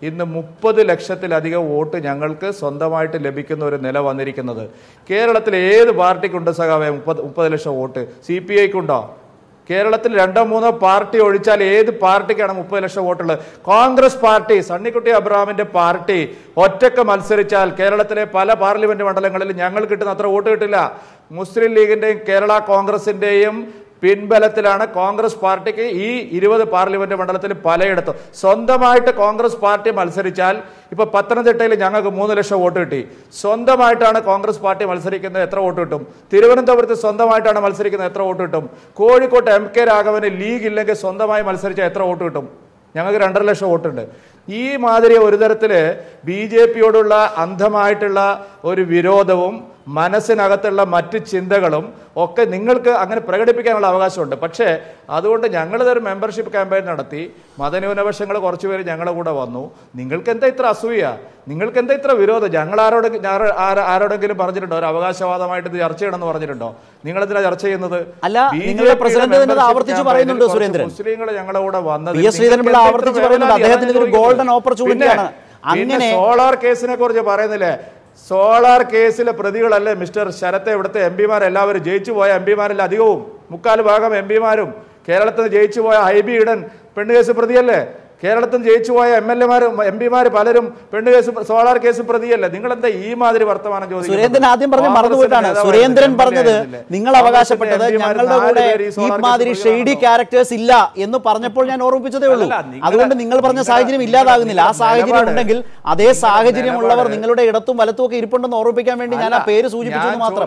ഇന്ന് മുപ്പത് ലക്ഷത്തിലധികം വോട്ട് ഞങ്ങൾക്ക് സ്വന്തമായിട്ട് ലഭിക്കുന്ന ഒരു നില വന്നിരിക്കുന്നത് കേരളത്തിലെ ഏത് പാർട്ടിക്കുണ്ട് സഖാവേ മുപ്പത് മുപ്പത് ലക്ഷം വോട്ട് സി പി ഐക്കുണ്ടോ കേരളത്തിൽ രണ്ടോ മൂന്നോ പാർട്ടി ഒഴിച്ചാൽ ഏത് പാർട്ടിക്കാണ് മുപ്പത് ലക്ഷം വോട്ടുള്ളത് കോൺഗ്രസ് പാർട്ടി സണ്ണിക്കുട്ടി അബ്രഹാമിന്റെ പാർട്ടി ഒറ്റക്ക് മത്സരിച്ചാൽ കേരളത്തിലെ പല പാർലമെന്റ് മണ്ഡലങ്ങളിൽ ഞങ്ങൾ കിട്ടുന്ന അത്ര വോട്ട് കിട്ടില്ല മുസ്ലിം ലീഗിന്റെയും കേരള കോൺഗ്രസിന്റെയും പിൻബലത്തിലാണ് കോൺഗ്രസ് പാർട്ടിക്ക് ഈ ഇരുപത് പാർലമെന്റ് മണ്ഡലത്തിൽ പലയിടത്തും സ്വന്തമായിട്ട് കോൺഗ്രസ് പാർട്ടി മത്സരിച്ചാൽ ഇപ്പൊ പത്തനംതിട്ടയിൽ ഞങ്ങൾക്ക് മൂന്ന് ലക്ഷം വോട്ട് കിട്ടി സ്വന്തമായിട്ടാണ് കോൺഗ്രസ് പാർട്ടി മത്സരിക്കുന്നത് എത്ര വോട്ട് കിട്ടും തിരുവനന്തപുരത്ത് സ്വന്തമായിട്ടാണ് മത്സരിക്കുന്നത് എത്ര വോട്ട് കിട്ടും കോഴിക്കോട്ട് എം കെ രാഘവന് ലീഗ് ഇല്ലെങ്കിൽ സ്വന്തമായി മത്സരിച്ചാൽ എത്ര വോട്ട് കിട്ടും ഞങ്ങൾക്ക് രണ്ടര ലക്ഷം വോട്ടുണ്ട് ഈ മാതിരി ഒരു തരത്തില് ബി ജെ പിയോടുള്ള അന്ധമായിട്ടുള്ള ഒരു വിരോധവും മനസ്സിനകത്തുള്ള മറ്റ് ചിന്തകളും ഒക്കെ നിങ്ങൾക്ക് അങ്ങനെ പ്രകടിപ്പിക്കാനുള്ള അവകാശമുണ്ട് പക്ഷേ അതുകൊണ്ട് ഞങ്ങളിതൊരു മെമ്പർഷിപ്പ് ക്യാമ്പയിൻ നടത്തി മതന്യൂനപക്ഷങ്ങൾ കുറച്ച് പേര് ഞങ്ങളുടെ കൂടെ വന്നു നിങ്ങൾക്ക് എന്താ ഇത്ര അസൂയ നിങ്ങൾക്ക് എന്താ ഇത്ര വിരോധം ഞങ്ങൾ ആരോടെങ്കിലും ആരോടെങ്കിലും പറഞ്ഞിട്ടുണ്ടോ ഒരു അവകാശവാദമായിട്ട് ഇത് ചർച്ച ചെയ്യണമെന്ന് പറഞ്ഞിട്ടുണ്ടോ എന്തിനാ ചർച്ച ചെയ്യുന്നത് മുസ്ലിങ്ങൾ ഞങ്ങളുടെ കൂടെ വന്നത് ഗോൾഡൻ ആണ് അങ്ങനെ സോളാർ കേസിനെ കുറിച്ച് പറയുന്നില്ലേ സോളാർ കേസിലെ പ്രതികളല്ലേ മിസ്റ്റർ ശരത്തെ ഇവിടുത്തെ എം എല്ലാവരും ജയിച്ചു പോയ എം പിമാരിൽ അധികവും മുക്കാൽ ഭാഗം എം പിമാരും കേരളത്തിൽ ജയിച്ചു പോയ ഹൈബി ഇടൻ പെണ്ണുകേസ് പ്രതിയല്ലേ കേരളത്തിൽ ജയിച്ചു പോയ എം എൽ എമാരും എം പിമാർ പലരും പെണ്ണ് കേസ് സോളാർ കേസ് പ്രതിയല്ലേ എന്താ ഈ മാതിരി വർത്തമാനം ചോദിച്ചു സുരേന്ദ്രൻ ആദ്യം പറഞ്ഞു മറന്നുപോയിട്ടാണ് സുരേന്ദ്രൻ പറഞ്ഞത് നിങ്ങൾ അവകാശപ്പെട്ടത് ഞങ്ങളുടെ കൂടെ ഈ മാതിരി ഷെയ്ഡി ക്യാരക്ടേഴ്സ് ഇല്ല എന്ന് പറഞ്ഞപ്പോൾ ഞാൻ ഓർമ്മിപ്പിച്ചതേ ഉള്ളൂ അതുകൊണ്ട് നിങ്ങൾ പറഞ്ഞ സാഹചര്യം ഇല്ലാതാകുന്നില്ല ആ സാഹചര്യം ഉണ്ടെങ്കിൽ അതേ സാഹചര്യം ഉള്ളവർ നിങ്ങളുടെ ഇടത്തും വലത്തും ഒക്കെ ഇരിപ്പുണ്ടെന്ന് ഓർമ്മിപ്പിക്കാൻ വേണ്ടി ഞാൻ ആ പേര് സൂചിപ്പിച്ചത് മാത്രം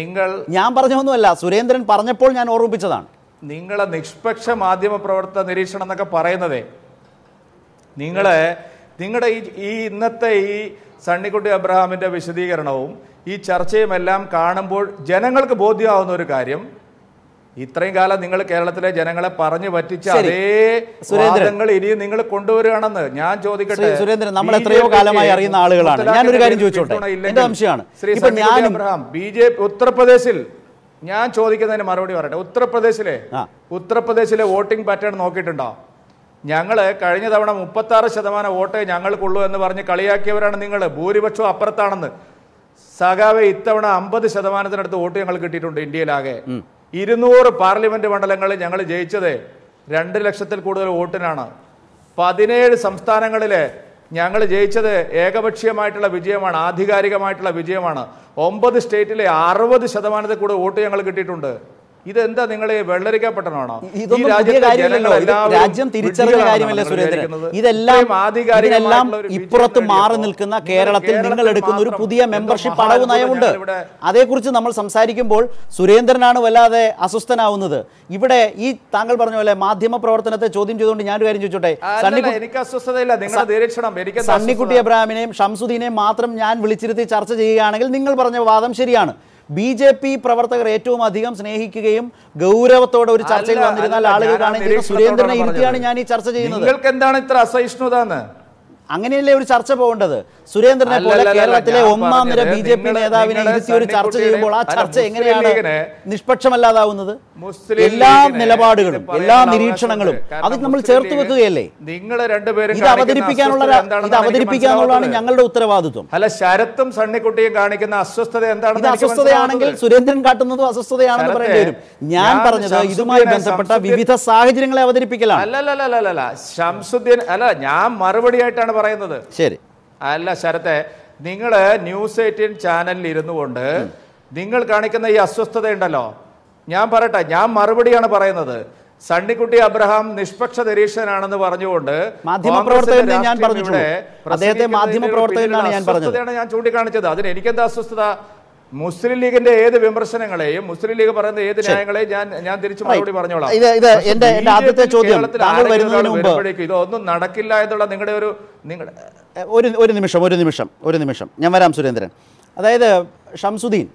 നിങ്ങൾ ഞാൻ പറഞ്ഞൊന്നുമല്ല സുരേന്ദ്രൻ പറഞ്ഞപ്പോൾ ഞാൻ ഓർമ്മിപ്പിച്ചതാണ് നിങ്ങളെ നിഷ്പക്ഷ മാധ്യമ പ്രവർത്തന നിരീക്ഷണം എന്നൊക്കെ പറയുന്നതേ നിങ്ങളെ നിങ്ങളുടെ ഈ ഈ ഇന്നത്തെ ഈ സണ്ണിക്കുട്ടി അബ്രഹാമിൻ്റെ വിശദീകരണവും ഈ ചർച്ചയുമെല്ലാം കാണുമ്പോൾ ജനങ്ങൾക്ക് ബോധ്യമാവുന്ന ഒരു കാര്യം ഇത്രയും കാലം നിങ്ങൾ കേരളത്തിലെ ജനങ്ങളെ പറഞ്ഞു പറ്റിച്ച അതേ സുരേന്ദ്രങ്ങൾ ഇനിയും നിങ്ങൾ കൊണ്ടുവരികയാണെന്ന് ഞാൻ ചോദിക്കട്ടെ സുരേന്ദ്രൻ നമ്മൾ എത്രയോ കാലമായി അറിയുന്ന ആളുകളാണ് ഞാൻ ഒരു കാര്യം ചോദിച്ചോട്ടെ എന്റെ സംശയമാണ് ബി ജെ പി ഉത്തർപ്രദേശിൽ ഞാൻ ചോദിക്കുന്നതിന് മറുപടി പറയട്ടെ ഉത്തർപ്രദേശിലെ ഉത്തർപ്രദേശിലെ വോട്ടിംഗ് പാറ്റേൺ നോക്കിയിട്ടുണ്ടോ ഞങ്ങള് കഴിഞ്ഞ തവണ മുപ്പത്തി ആറ് ശതമാനം വോട്ടേ ഞങ്ങൾക്കുള്ളൂ എന്ന് പറഞ്ഞ് കളിയാക്കിയവരാണ് നിങ്ങൾ ഭൂരിപക്ഷം അപ്പുറത്താണെന്ന് സഖാവെ ഇത്തവണ അമ്പത് ശതമാനത്തിനടുത്ത് വോട്ട് ഞങ്ങൾ കിട്ടിയിട്ടുണ്ട് ഇന്ത്യയിലാകെ ഇരുന്നൂറ് പാർലമെന്റ് മണ്ഡലങ്ങളിൽ ഞങ്ങൾ ജയിച്ചത് രണ്ട് ലക്ഷത്തിൽ കൂടുതൽ വോട്ടിനാണ് പതിനേഴ് സംസ്ഥാനങ്ങളിലെ ഞങ്ങൾ ജയിച്ചത് ഏകപക്ഷീയമായിട്ടുള്ള വിജയമാണ് ആധികാരികമായിട്ടുള്ള വിജയമാണ് ഒമ്പത് സ്റ്റേറ്റിലെ അറുപത് ശതമാനത്തിൽ കൂടെ വോട്ട് ഞങ്ങൾ കിട്ടിയിട്ടുണ്ട് ഇതെന്താ നിങ്ങളെ വെള്ളരിക്കപ്പെട്ടനാണോ രാജ്യം തിരിച്ചറിഞ്ഞ കാര്യമല്ല സുരേന്ദ്രൻ ഇതെല്ലാം ഇതെല്ലാം ഇപ്പുറത്ത് മാറി നിൽക്കുന്ന കേരളത്തിൽ നിങ്ങൾ എടുക്കുന്ന ഒരു പുതിയ മെമ്പർഷിപ്പ് അളവ് നയമുണ്ട് അതേക്കുറിച്ച് നമ്മൾ സംസാരിക്കുമ്പോൾ സുരേന്ദ്രനാണ് വല്ലാതെ അസ്വസ്ഥനാവുന്നത് ഇവിടെ ഈ താങ്കൾ പറഞ്ഞ പോലെ മാധ്യമ പ്രവർത്തനത്തെ ചോദ്യം ചെയ്തുകൊണ്ട് ഞാനൊരു കാര്യം ചോദിച്ചോട്ടെ സണ്ണിക്കുട്ടി അബ്രാമിനെയും ഷംസുദ്ദീനെയും മാത്രം ഞാൻ വിളിച്ചിരുത്തി ചർച്ച ചെയ്യുകയാണെങ്കിൽ നിങ്ങൾ പറഞ്ഞ വാദം ശരിയാണ് ബി ജെ പി പ്രവർത്തകർ ഏറ്റവും അധികം സ്നേഹിക്കുകയും ഗൗരവത്തോടെ ഒരു ചർച്ചയിൽ വന്നിരുന്നാൽ ആളുകൾ കാണുകയും സുരേന്ദ്രനെ ഇരുത്തിയാണ് ഞാൻ ഈ ചർച്ച ചെയ്യുന്നത് നിങ്ങൾക്ക് എന്താണ് ഇത്ര അസഹിഷ്ണുത അങ്ങനെയല്ലേ ഒരു ചർച്ച പോകേണ്ടത് സുരേന്ദ്രനെ പോലെ കേരളത്തിലെ ഒന്നാം നിര ബി ജെ പി നേതാവിനെ ഇരുത്തി ഒരു ചർച്ച ചെയ്യുമ്പോൾ ആ ചർച്ച എങ്ങനെയാണ് നിഷ്പക്ഷമല്ലാതാവുന്നത് എല്ലാ നിലപാടുകളും എല്ലാ നിരീക്ഷണങ്ങളും അത് നമ്മൾ ചേർത്ത് വെക്കുകയല്ലേ നിങ്ങൾ രണ്ടുപേരും ഇത് അവതരിപ്പിക്കാനുള്ള ഇത് അവതരിപ്പിക്കാനുള്ളതാണ് ഞങ്ങളുടെ ഉത്തരവാദിത്വം അല്ല ശരത്തും സണ്ണിക്കുട്ടിയും കാണിക്കുന്ന അസ്വസ്ഥത എന്താണ് അസ്വസ്ഥതയാണെങ്കിൽ സുരേന്ദ്രൻ കാട്ടുന്നതും അസ്വസ്ഥതയാണെന്ന് പറയേണ്ടി വരും ഞാൻ പറഞ്ഞത് ഇതുമായി ബന്ധപ്പെട്ട വിവിധ സാഹചര്യങ്ങളെ അവതരിപ്പിക്കലാണ് അല്ല ശംസുദ്ദീൻ അല്ല ഞാൻ മറുപടിയായിട്ടാണ് പറയുന്നത് ശരി അല്ല ശരത്തെ നിങ്ങൾ ന്യൂസ് എയ്റ്റീൻ ചാനലിൽ ഇരുന്നു കൊണ്ട് നിങ്ങൾ കാണിക്കുന്ന ഈ അസ്വസ്ഥത ഉണ്ടല്ലോ ഞാൻ പറയട്ടെ ഞാൻ മറുപടിയാണ് പറയുന്നത് സണ്ണിക്കുട്ടി അബ്രഹാം നിഷ്പക്ഷ നിരീക്ഷനാണെന്ന് പറഞ്ഞുകൊണ്ട് മാധ്യമപ്രവർത്തകൻ ഞാൻ ഞാൻ പറഞ്ഞത് ഞാൻ ചൂണ്ടിക്കാണിച്ചത് അതിന് എനിക്കെന്താ അസ്വസ്ഥത മുസ്ലിം ലീഗിന്റെ ഏത് വിമർശനങ്ങളെയും മുസ്ലിം ലീഗ് പറയുന്ന ഏത് ന്യായങ്ങളെയും ഞാൻ ഞാൻ തിരിച്ചു മറുപടി പറഞ്ഞോളാം കേരളത്തിൽ ഇതൊന്നും നടക്കില്ല എന്നുള്ള നിങ്ങളുടെ ഒരു നിങ്ങളുടെ ഒരു ഒരു നിമിഷം ഒരു നിമിഷം ഒരു നിമിഷം ഞാൻ വരാം സുരേന്ദ്രൻ അതായത് ഷംസുദ്ദീൻ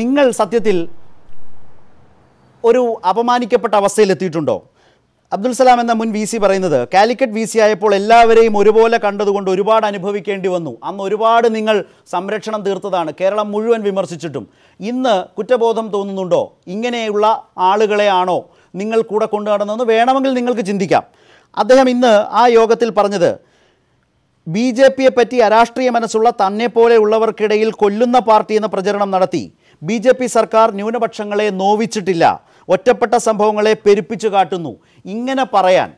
നിങ്ങൾ സത്യത്തിൽ ഒരു അപമാനിക്കപ്പെട്ട അവസ്ഥയിൽ എത്തിയിട്ടുണ്ടോ അബ്ദുൽ സലാം എന്ന മുൻ വി സി പറയുന്നത് കാലിക്കറ്റ് വി സി ആയപ്പോൾ എല്ലാവരെയും ഒരുപോലെ കണ്ടതുകൊണ്ട് ഒരുപാട് അനുഭവിക്കേണ്ടി വന്നു അന്ന് ഒരുപാട് നിങ്ങൾ സംരക്ഷണം തീർത്തതാണ് കേരളം മുഴുവൻ വിമർശിച്ചിട്ടും ഇന്ന് കുറ്റബോധം തോന്നുന്നുണ്ടോ ഇങ്ങനെയുള്ള ആളുകളെയാണോ നിങ്ങൾ കൂടെ കൊണ്ടുനടന്നതെന്ന് വേണമെങ്കിൽ നിങ്ങൾക്ക് ചിന്തിക്കാം അദ്ദേഹം ഇന്ന് ആ യോഗത്തിൽ പറഞ്ഞത് ബി ജെ പിയെ പറ്റി അരാഷ്ട്രീയ മനസ്സുള്ള തന്നെ ഉള്ളവർക്കിടയിൽ കൊല്ലുന്ന പാർട്ടി എന്ന പ്രചരണം നടത്തി ബി സർക്കാർ ന്യൂനപക്ഷങ്ങളെ നോവിച്ചിട്ടില്ല ഒറ്റപ്പെട്ട സംഭവങ്ങളെ പെരുപ്പിച്ചു കാട്ടുന്നു ഇങ്ങനെ പറയാൻ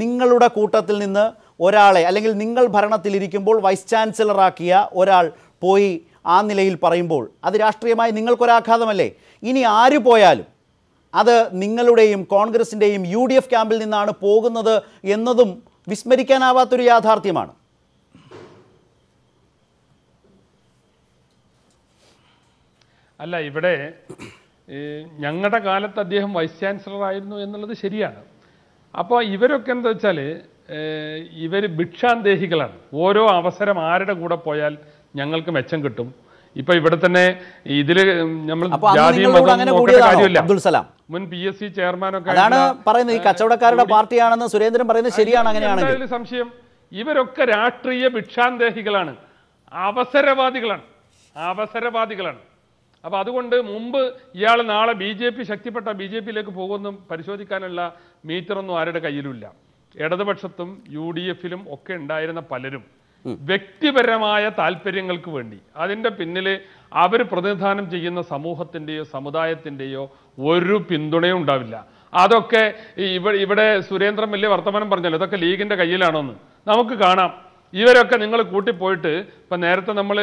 നിങ്ങളുടെ കൂട്ടത്തിൽ നിന്ന് ഒരാളെ അല്ലെങ്കിൽ നിങ്ങൾ ഭരണത്തിലിരിക്കുമ്പോൾ വൈസ് ചാൻസലറാക്കിയ ഒരാൾ പോയി ആ നിലയിൽ പറയുമ്പോൾ അത് രാഷ്ട്രീയമായി നിങ്ങൾക്കൊരാഘാതമല്ലേ ഇനി ആര് പോയാലും അത് നിങ്ങളുടെയും കോൺഗ്രസിൻ്റെയും യു ഡി എഫ് ക്യാമ്പിൽ നിന്നാണ് പോകുന്നത് എന്നതും വിസ്മരിക്കാനാവാത്തൊരു യാഥാർത്ഥ്യമാണ് അല്ല ഇവിടെ ഞങ്ങളുടെ കാലത്ത് അദ്ദേഹം വൈസ് ചാൻസലർ ആയിരുന്നു എന്നുള്ളത് ശരിയാണ് അപ്പോൾ ഇവരൊക്കെ എന്താ വെച്ചാൽ ഇവർ ഭിക്ഷാന്തേഹികളാണ് ഓരോ അവസരം ആരുടെ കൂടെ പോയാൽ ഞങ്ങൾക്ക് മെച്ചം കിട്ടും ഇപ്പൊ ഇവിടെ തന്നെ ഇതില് നമ്മൾ കാര്യമില്ല മുൻ പി എസ് സി ചെയർമാനൊക്കെ പറയുന്നത് ഈ പാർട്ടിയാണെന്ന് സുരേന്ദ്രൻ പറയുന്നത് ശരിയാണ് അങ്ങനെയാണ് സംശയം ഇവരൊക്കെ രാഷ്ട്രീയ ഭിക്ഷാന്തേഹികളാണ് അവസരവാദികളാണ് അവസരവാദികളാണ് അപ്പോൾ അതുകൊണ്ട് മുമ്പ് ഇയാൾ നാളെ ബി ജെ പി ശക്തിപ്പെട്ട ബി ജെ പിയിലേക്ക് പോകുമെന്നും പരിശോധിക്കാനുള്ള മീറ്ററൊന്നും ആരുടെ കയ്യിലുമില്ല ഇടതുപക്ഷത്തും യു ഡി എഫിലും ഒക്കെ ഉണ്ടായിരുന്ന പലരും വ്യക്തിപരമായ താല്പര്യങ്ങൾക്ക് വേണ്ടി അതിൻ്റെ പിന്നിൽ അവർ പ്രതിനിധാനം ചെയ്യുന്ന സമൂഹത്തിൻ്റെയോ സമുദായത്തിൻ്റെയോ ഒരു പിന്തുണയും ഉണ്ടാവില്ല അതൊക്കെ ഇവിടെ സുരേന്ദ്രൻ വലിയ വർത്തമാനം പറഞ്ഞല്ലോ ഇതൊക്കെ ലീഗിൻ്റെ എന്ന് നമുക്ക് കാണാം ഇവരൊക്കെ നിങ്ങൾ കൂട്ടിപ്പോയിട്ട് ഇപ്പം നേരത്തെ നമ്മൾ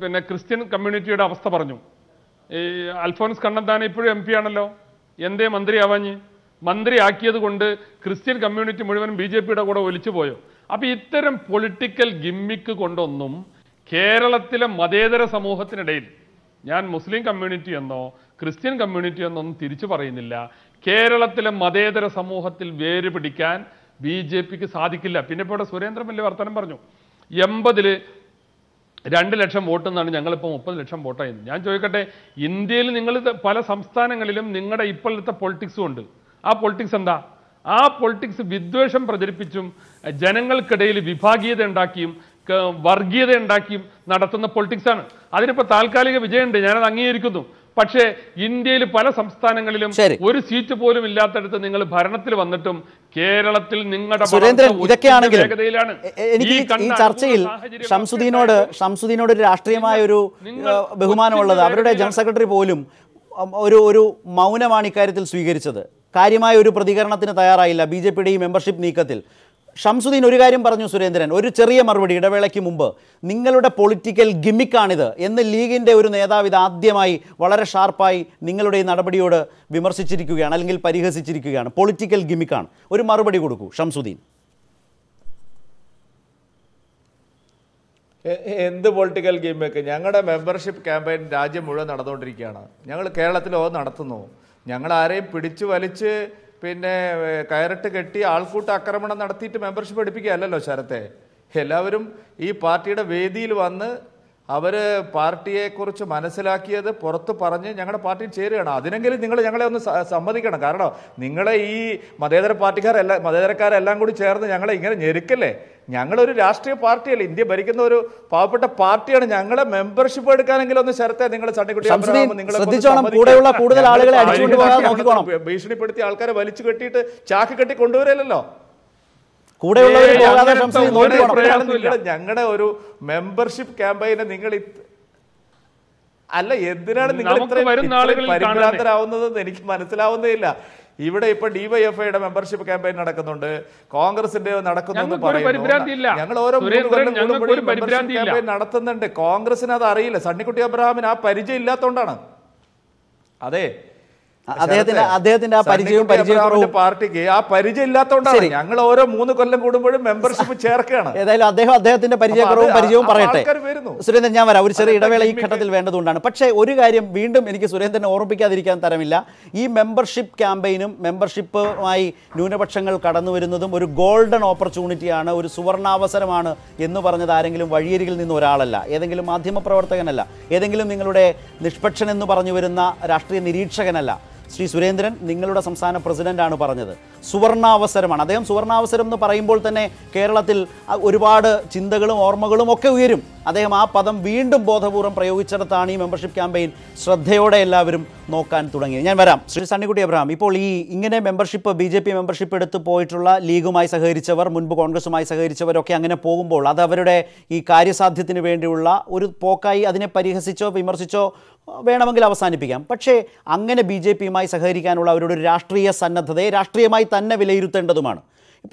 പിന്നെ ക്രിസ്ത്യൻ കമ്മ്യൂണിറ്റിയുടെ അവസ്ഥ പറഞ്ഞു ഈ അൽഫോൻസ് കണ്ണന്താന ഇപ്പോഴും എം പി ആണല്ലോ എന്തേ മന്ത്രി മന്ത്രി ആക്കിയത് കൊണ്ട് ക്രിസ്ത്യൻ കമ്മ്യൂണിറ്റി മുഴുവൻ ബി ജെ പിയുടെ കൂടെ ഒലിച്ചു പോയോ അപ്പം ഇത്തരം പൊളിറ്റിക്കൽ ഗിമ്മിക്ക് കൊണ്ടൊന്നും കേരളത്തിലെ മതേതര സമൂഹത്തിനിടയിൽ ഞാൻ മുസ്ലിം കമ്മ്യൂണിറ്റി എന്നോ ക്രിസ്ത്യൻ കമ്മ്യൂണിറ്റി ഒന്നും തിരിച്ചു പറയുന്നില്ല കേരളത്തിലെ മതേതര സമൂഹത്തിൽ വേര് പിടിക്കാൻ ബി ജെ പിക്ക് സാധിക്കില്ല പിന്നെ ഇപ്പോൾ ഇവിടെ സുരേന്ദ്രൻ വലിയ വർത്തമാനം പറഞ്ഞു എൺപതിൽ രണ്ട് ലക്ഷം വോട്ട് എന്നാണ് ഞങ്ങളിപ്പോൾ മുപ്പത് ലക്ഷം വോട്ടായത് ഞാൻ ചോദിക്കട്ടെ ഇന്ത്യയിൽ നിങ്ങൾ പല സംസ്ഥാനങ്ങളിലും നിങ്ങളുടെ ഇപ്പോഴത്തെ പൊളിറ്റിക്സും ഉണ്ട് ആ പൊളിറ്റിക്സ് എന്താ ആ പൊളിറ്റിക്സ് വിദ്വേഷം പ്രചരിപ്പിച്ചും ജനങ്ങൾക്കിടയിൽ വിഭാഗീയത ഉണ്ടാക്കിയും വർഗീയത ഉണ്ടാക്കിയും നടത്തുന്ന പൊളിറ്റിക്സാണ് അതിനിപ്പോൾ താൽക്കാലിക വിജയമുണ്ട് ഞാനത് അംഗീകരിക്കുന്നു പക്ഷേ ഇന്ത്യയിൽ പല സംസ്ഥാനങ്ങളിലും ഒരു സീറ്റ് പോലും ഇല്ലാത്തടത്ത് നിങ്ങൾ ഭരണത്തിൽ വന്നിട്ടും കേരളത്തിൽ നിങ്ങളുടെ സുരേന്ദ്രൻ എനിക്ക് ഈ ചർച്ചയിൽ ഷംസുദ്ദീനോട് ഷംസുദ്ദീനോട് ഒരു രാഷ്ട്രീയമായ ഒരു ബഹുമാനമുള്ളത് അവരുടെ ജനറൽ സെക്രട്ടറി പോലും ഒരു ഒരു മൗനമാണ് ഇക്കാര്യത്തിൽ സ്വീകരിച്ചത് കാര്യമായ ഒരു പ്രതികരണത്തിന് തയ്യാറായില്ല ബി ജെ പിയുടെ ഈ മെമ്പർഷിപ്പ് നീക്കത്തിൽ ഷംസുദ്ദീൻ ഒരു കാര്യം പറഞ്ഞു സുരേന്ദ്രൻ ഒരു ചെറിയ മറുപടി ഇടവേളയ്ക്ക് മുമ്പ് നിങ്ങളുടെ പൊളിറ്റിക്കൽ ഗിമ്മിക്കാണിത് എന്ന് ലീഗിൻ്റെ ഒരു നേതാവ് ഇത് ആദ്യമായി വളരെ ഷാർപ്പായി നിങ്ങളുടെ ഈ നടപടിയോട് വിമർശിച്ചിരിക്കുകയാണ് അല്ലെങ്കിൽ പരിഹസിച്ചിരിക്കുകയാണ് പൊളിറ്റിക്കൽ ഗിമ്മിക്കാണ് ഒരു മറുപടി കൊടുക്കൂ ഷംസുദ്ദീൻ എന്ത് പൊളിറ്റിക്കൽ ഗെയിമൊക്കെ ഞങ്ങളുടെ മെമ്പർഷിപ്പ് ക്യാമ്പയിൻ രാജ്യം മുഴുവൻ നടന്നുകൊണ്ടിരിക്കുകയാണ് ഞങ്ങൾ കേരളത്തിൽ ഓ നടത്തുന്നു ഞങ്ങൾ ആരെയും പിടിച്ചു വലിച്ച് പിന്നെ കയറിട്ട് കെട്ടി ആൾക്കൂട്ട ആക്രമണം നടത്തിയിട്ട് മെമ്പർഷിപ്പ് എടുപ്പിക്കുകയല്ലല്ലോ ശരത്തെ എല്ലാവരും ഈ പാർട്ടിയുടെ വേദിയിൽ വന്ന് അവർ പാർട്ടിയെക്കുറിച്ച് മനസ്സിലാക്കിയത് പുറത്ത് പറഞ്ഞ് ഞങ്ങളുടെ പാർട്ടിയിൽ ചേരുകയാണ് അതിനെങ്കിലും നിങ്ങൾ ഞങ്ങളെ ഒന്ന് സമ്മതിക്കണം കാരണം നിങ്ങളെ ഈ മതേതര പാർട്ടിക്കാരെല്ലാം മതേതരക്കാരെല്ലാം കൂടി ചേർന്ന് ഞങ്ങളെ ഇങ്ങനെ ഞെരുക്കല്ലേ ഞങ്ങളൊരു രാഷ്ട്രീയ പാർട്ടിയല്ല ഇന്ത്യ ഭരിക്കുന്ന ഒരു പാവപ്പെട്ട പാർട്ടിയാണ് ഞങ്ങളെ മെമ്പർഷിപ്പ് എടുക്കാനെങ്കിലും ഒന്ന് ശരത്തെ നിങ്ങൾ ചണ്ണിക്കുട്ടി ഭീഷണിപ്പെടുത്തിയ ആൾക്കാരെ വലിച്ചു കെട്ടിയിട്ട് ചാക്ക് കെട്ടി കൊണ്ടുവരല്ലോ കൂടെയുള്ളവർ ഞങ്ങളുടെ ഒരു മെമ്പർഷിപ്പ് ക്യാമ്പയിനെ നിങ്ങൾ അല്ല എന്തിനാണ് നിങ്ങൾ ഇത്രയും പരിഭ്രാന്തരാവുന്നതെന്ന് എനിക്ക് മനസ്സിലാവുന്നേ ഇവിടെ ഇപ്പൊ ഡിവൈഎഫ്ഐയുടെ മെമ്പർഷിപ്പ് ക്യാമ്പയിൻ നടക്കുന്നുണ്ട് കോൺഗ്രസിന്റെ നടക്കുന്നു ഞങ്ങൾ ഓരോ ക്യാമ്പയിൻ നടത്തുന്നുണ്ട് കോൺഗ്രസിന് അത് അറിയില്ല സണ്ണിക്കുട്ടി അബ്രഹാമിന് ആ പരിചയം ഇല്ലാത്തോണ്ടാണ് അതെ അദ്ദേഹത്തിന്റെ അദ്ദേഹത്തിന്റെ ആ പരിചയം പരിചയം പാർട്ടിക്ക് ആ പരിചയം ഇല്ലാത്തതുകൊണ്ടാണ് ഞങ്ങൾ ഓരോ മൂന്ന് കൊല്ലം കൂടുമ്പോഴും മെമ്പർഷിപ്പ് ചേർക്കുകയാണ് ഏതായാലും അദ്ദേഹം അദ്ദേഹത്തിന്റെ പരിചയക്കുറവും പരിചയവും പറയട്ടെ സുരേന്ദ്രൻ ഞാൻ വരാം ഒരു ചെറിയ ഇടവേള ഈ ഘട്ടത്തിൽ വേണ്ടതുകൊണ്ടാണ് പക്ഷേ ഒരു കാര്യം വീണ്ടും എനിക്ക് സുരേന്ദ്രനെ ഓർമ്മിപ്പിക്കാതിരിക്കാൻ തരമില്ല ഈ മെമ്പർഷിപ്പ് ക്യാമ്പയിനും മെമ്പർഷിപ്പുമായി ന്യൂനപക്ഷങ്ങൾ കടന്നു വരുന്നതും ഒരു ഗോൾഡൻ ഓപ്പർച്യൂണിറ്റിയാണ് ഒരു സുവർണാവസരമാണ് എന്ന് പറഞ്ഞത് ആരെങ്കിലും വഴിയരികിൽ നിന്ന് ഒരാളല്ല ഏതെങ്കിലും മാധ്യമപ്രവർത്തകനല്ല ഏതെങ്കിലും നിങ്ങളുടെ നിഷ്പക്ഷനെന്ന് പറഞ്ഞു വരുന്ന രാഷ്ട്രീയ നിരീക്ഷകനല്ല ശ്രീ സുരേന്ദ്രൻ നിങ്ങളുടെ സംസ്ഥാന പ്രസിഡന്റാണ് പറഞ്ഞത് സുവർണാവസരമാണ് അദ്ദേഹം സുവർണാവസരം എന്ന് പറയുമ്പോൾ തന്നെ കേരളത്തിൽ ഒരുപാട് ചിന്തകളും ഓർമ്മകളും ഒക്കെ ഉയരും അദ്ദേഹം ആ പദം വീണ്ടും ബോധപൂർവ്വം പ്രയോഗിച്ചിടത്താണ് ഈ മെമ്പർഷിപ്പ് ക്യാമ്പയിൻ ശ്രദ്ധയോടെ എല്ലാവരും നോക്കാൻ തുടങ്ങിയത് ഞാൻ വരാം ശ്രീ സണ്ണിക്കുട്ടി അബ്രഹാം ഇപ്പോൾ ഈ ഇങ്ങനെ membership B J P membership എടുത്ത് പോയിട്ടുള്ള ലീഗുമായി സഹകരിച്ചവർ മുൻപ് കോൺഗ്രസുമായി സഹകരിച്ചവരൊക്കെ അങ്ങനെ പോകുമ്പോൾ അത് അവരുടെ ഈ കാര്യസാധ്യത്തിന് വേണ്ടിയുള്ള ഒരു പോക്കായി അതിനെ പരിഹസിച്ചോ വിമർശിച്ചോ വേണമെങ്കിൽ അവസാനിപ്പിക്കാം പക്ഷേ അങ്ങനെ ബി ജെ പിയുമായി സഹകരിക്കാനുള്ള അവരുടെ ഒരു രാഷ്ട്രീയ സന്നദ്ധതയെ രാഷ്ട്രീയമായി തന്നെ വിലയിരുത്തേണ്ടതുമാണ്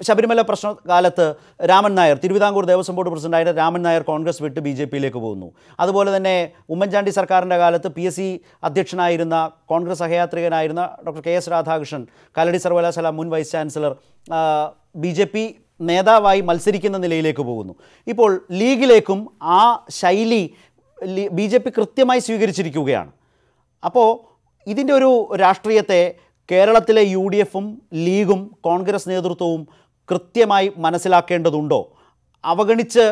ശബരിമല പ്രശ്ന കാലത്ത് രാമൻ നായർ തിരുവിതാംകൂർ ദേവസ്വം ബോർഡ് പ്രസിഡന്റായിട്ട് രാമൻ നായർ കോൺഗ്രസ് വിട്ട് ബി ജെ പിയിലേക്ക് പോകുന്നു അതുപോലെ തന്നെ ഉമ്മൻചാണ്ടി സർക്കാരിൻ്റെ കാലത്ത് പി എസ് സി അധ്യക്ഷനായിരുന്ന കോൺഗ്രസ് സഹയാത്രികനായിരുന്ന doctor K S Radhakrishnan Kalady സർവകലാശാല മുൻ vice chancellor B J P നേതാവായി മത്സരിക്കുന്ന നിലയിലേക്ക് പോകുന്നു ഇപ്പോൾ ലീഗിലേക്കും ആ ശൈലി ബി ജെ പി കൃത്യമായി സ്വീകരിച്ചിരിക്കുകയാണ് അപ്പോൾ ഇതിൻ്റെ ഒരു രാഷ്ട്രീയത്തെ കേരളത്തിലെ യു ഡി എഫും ലീഗും കോൺഗ്രസ് നേതൃത്വവും കൃത്യമായി മനസ്സിലാക്കേണ്ടതുണ്ടോ അവഗണിച്ച്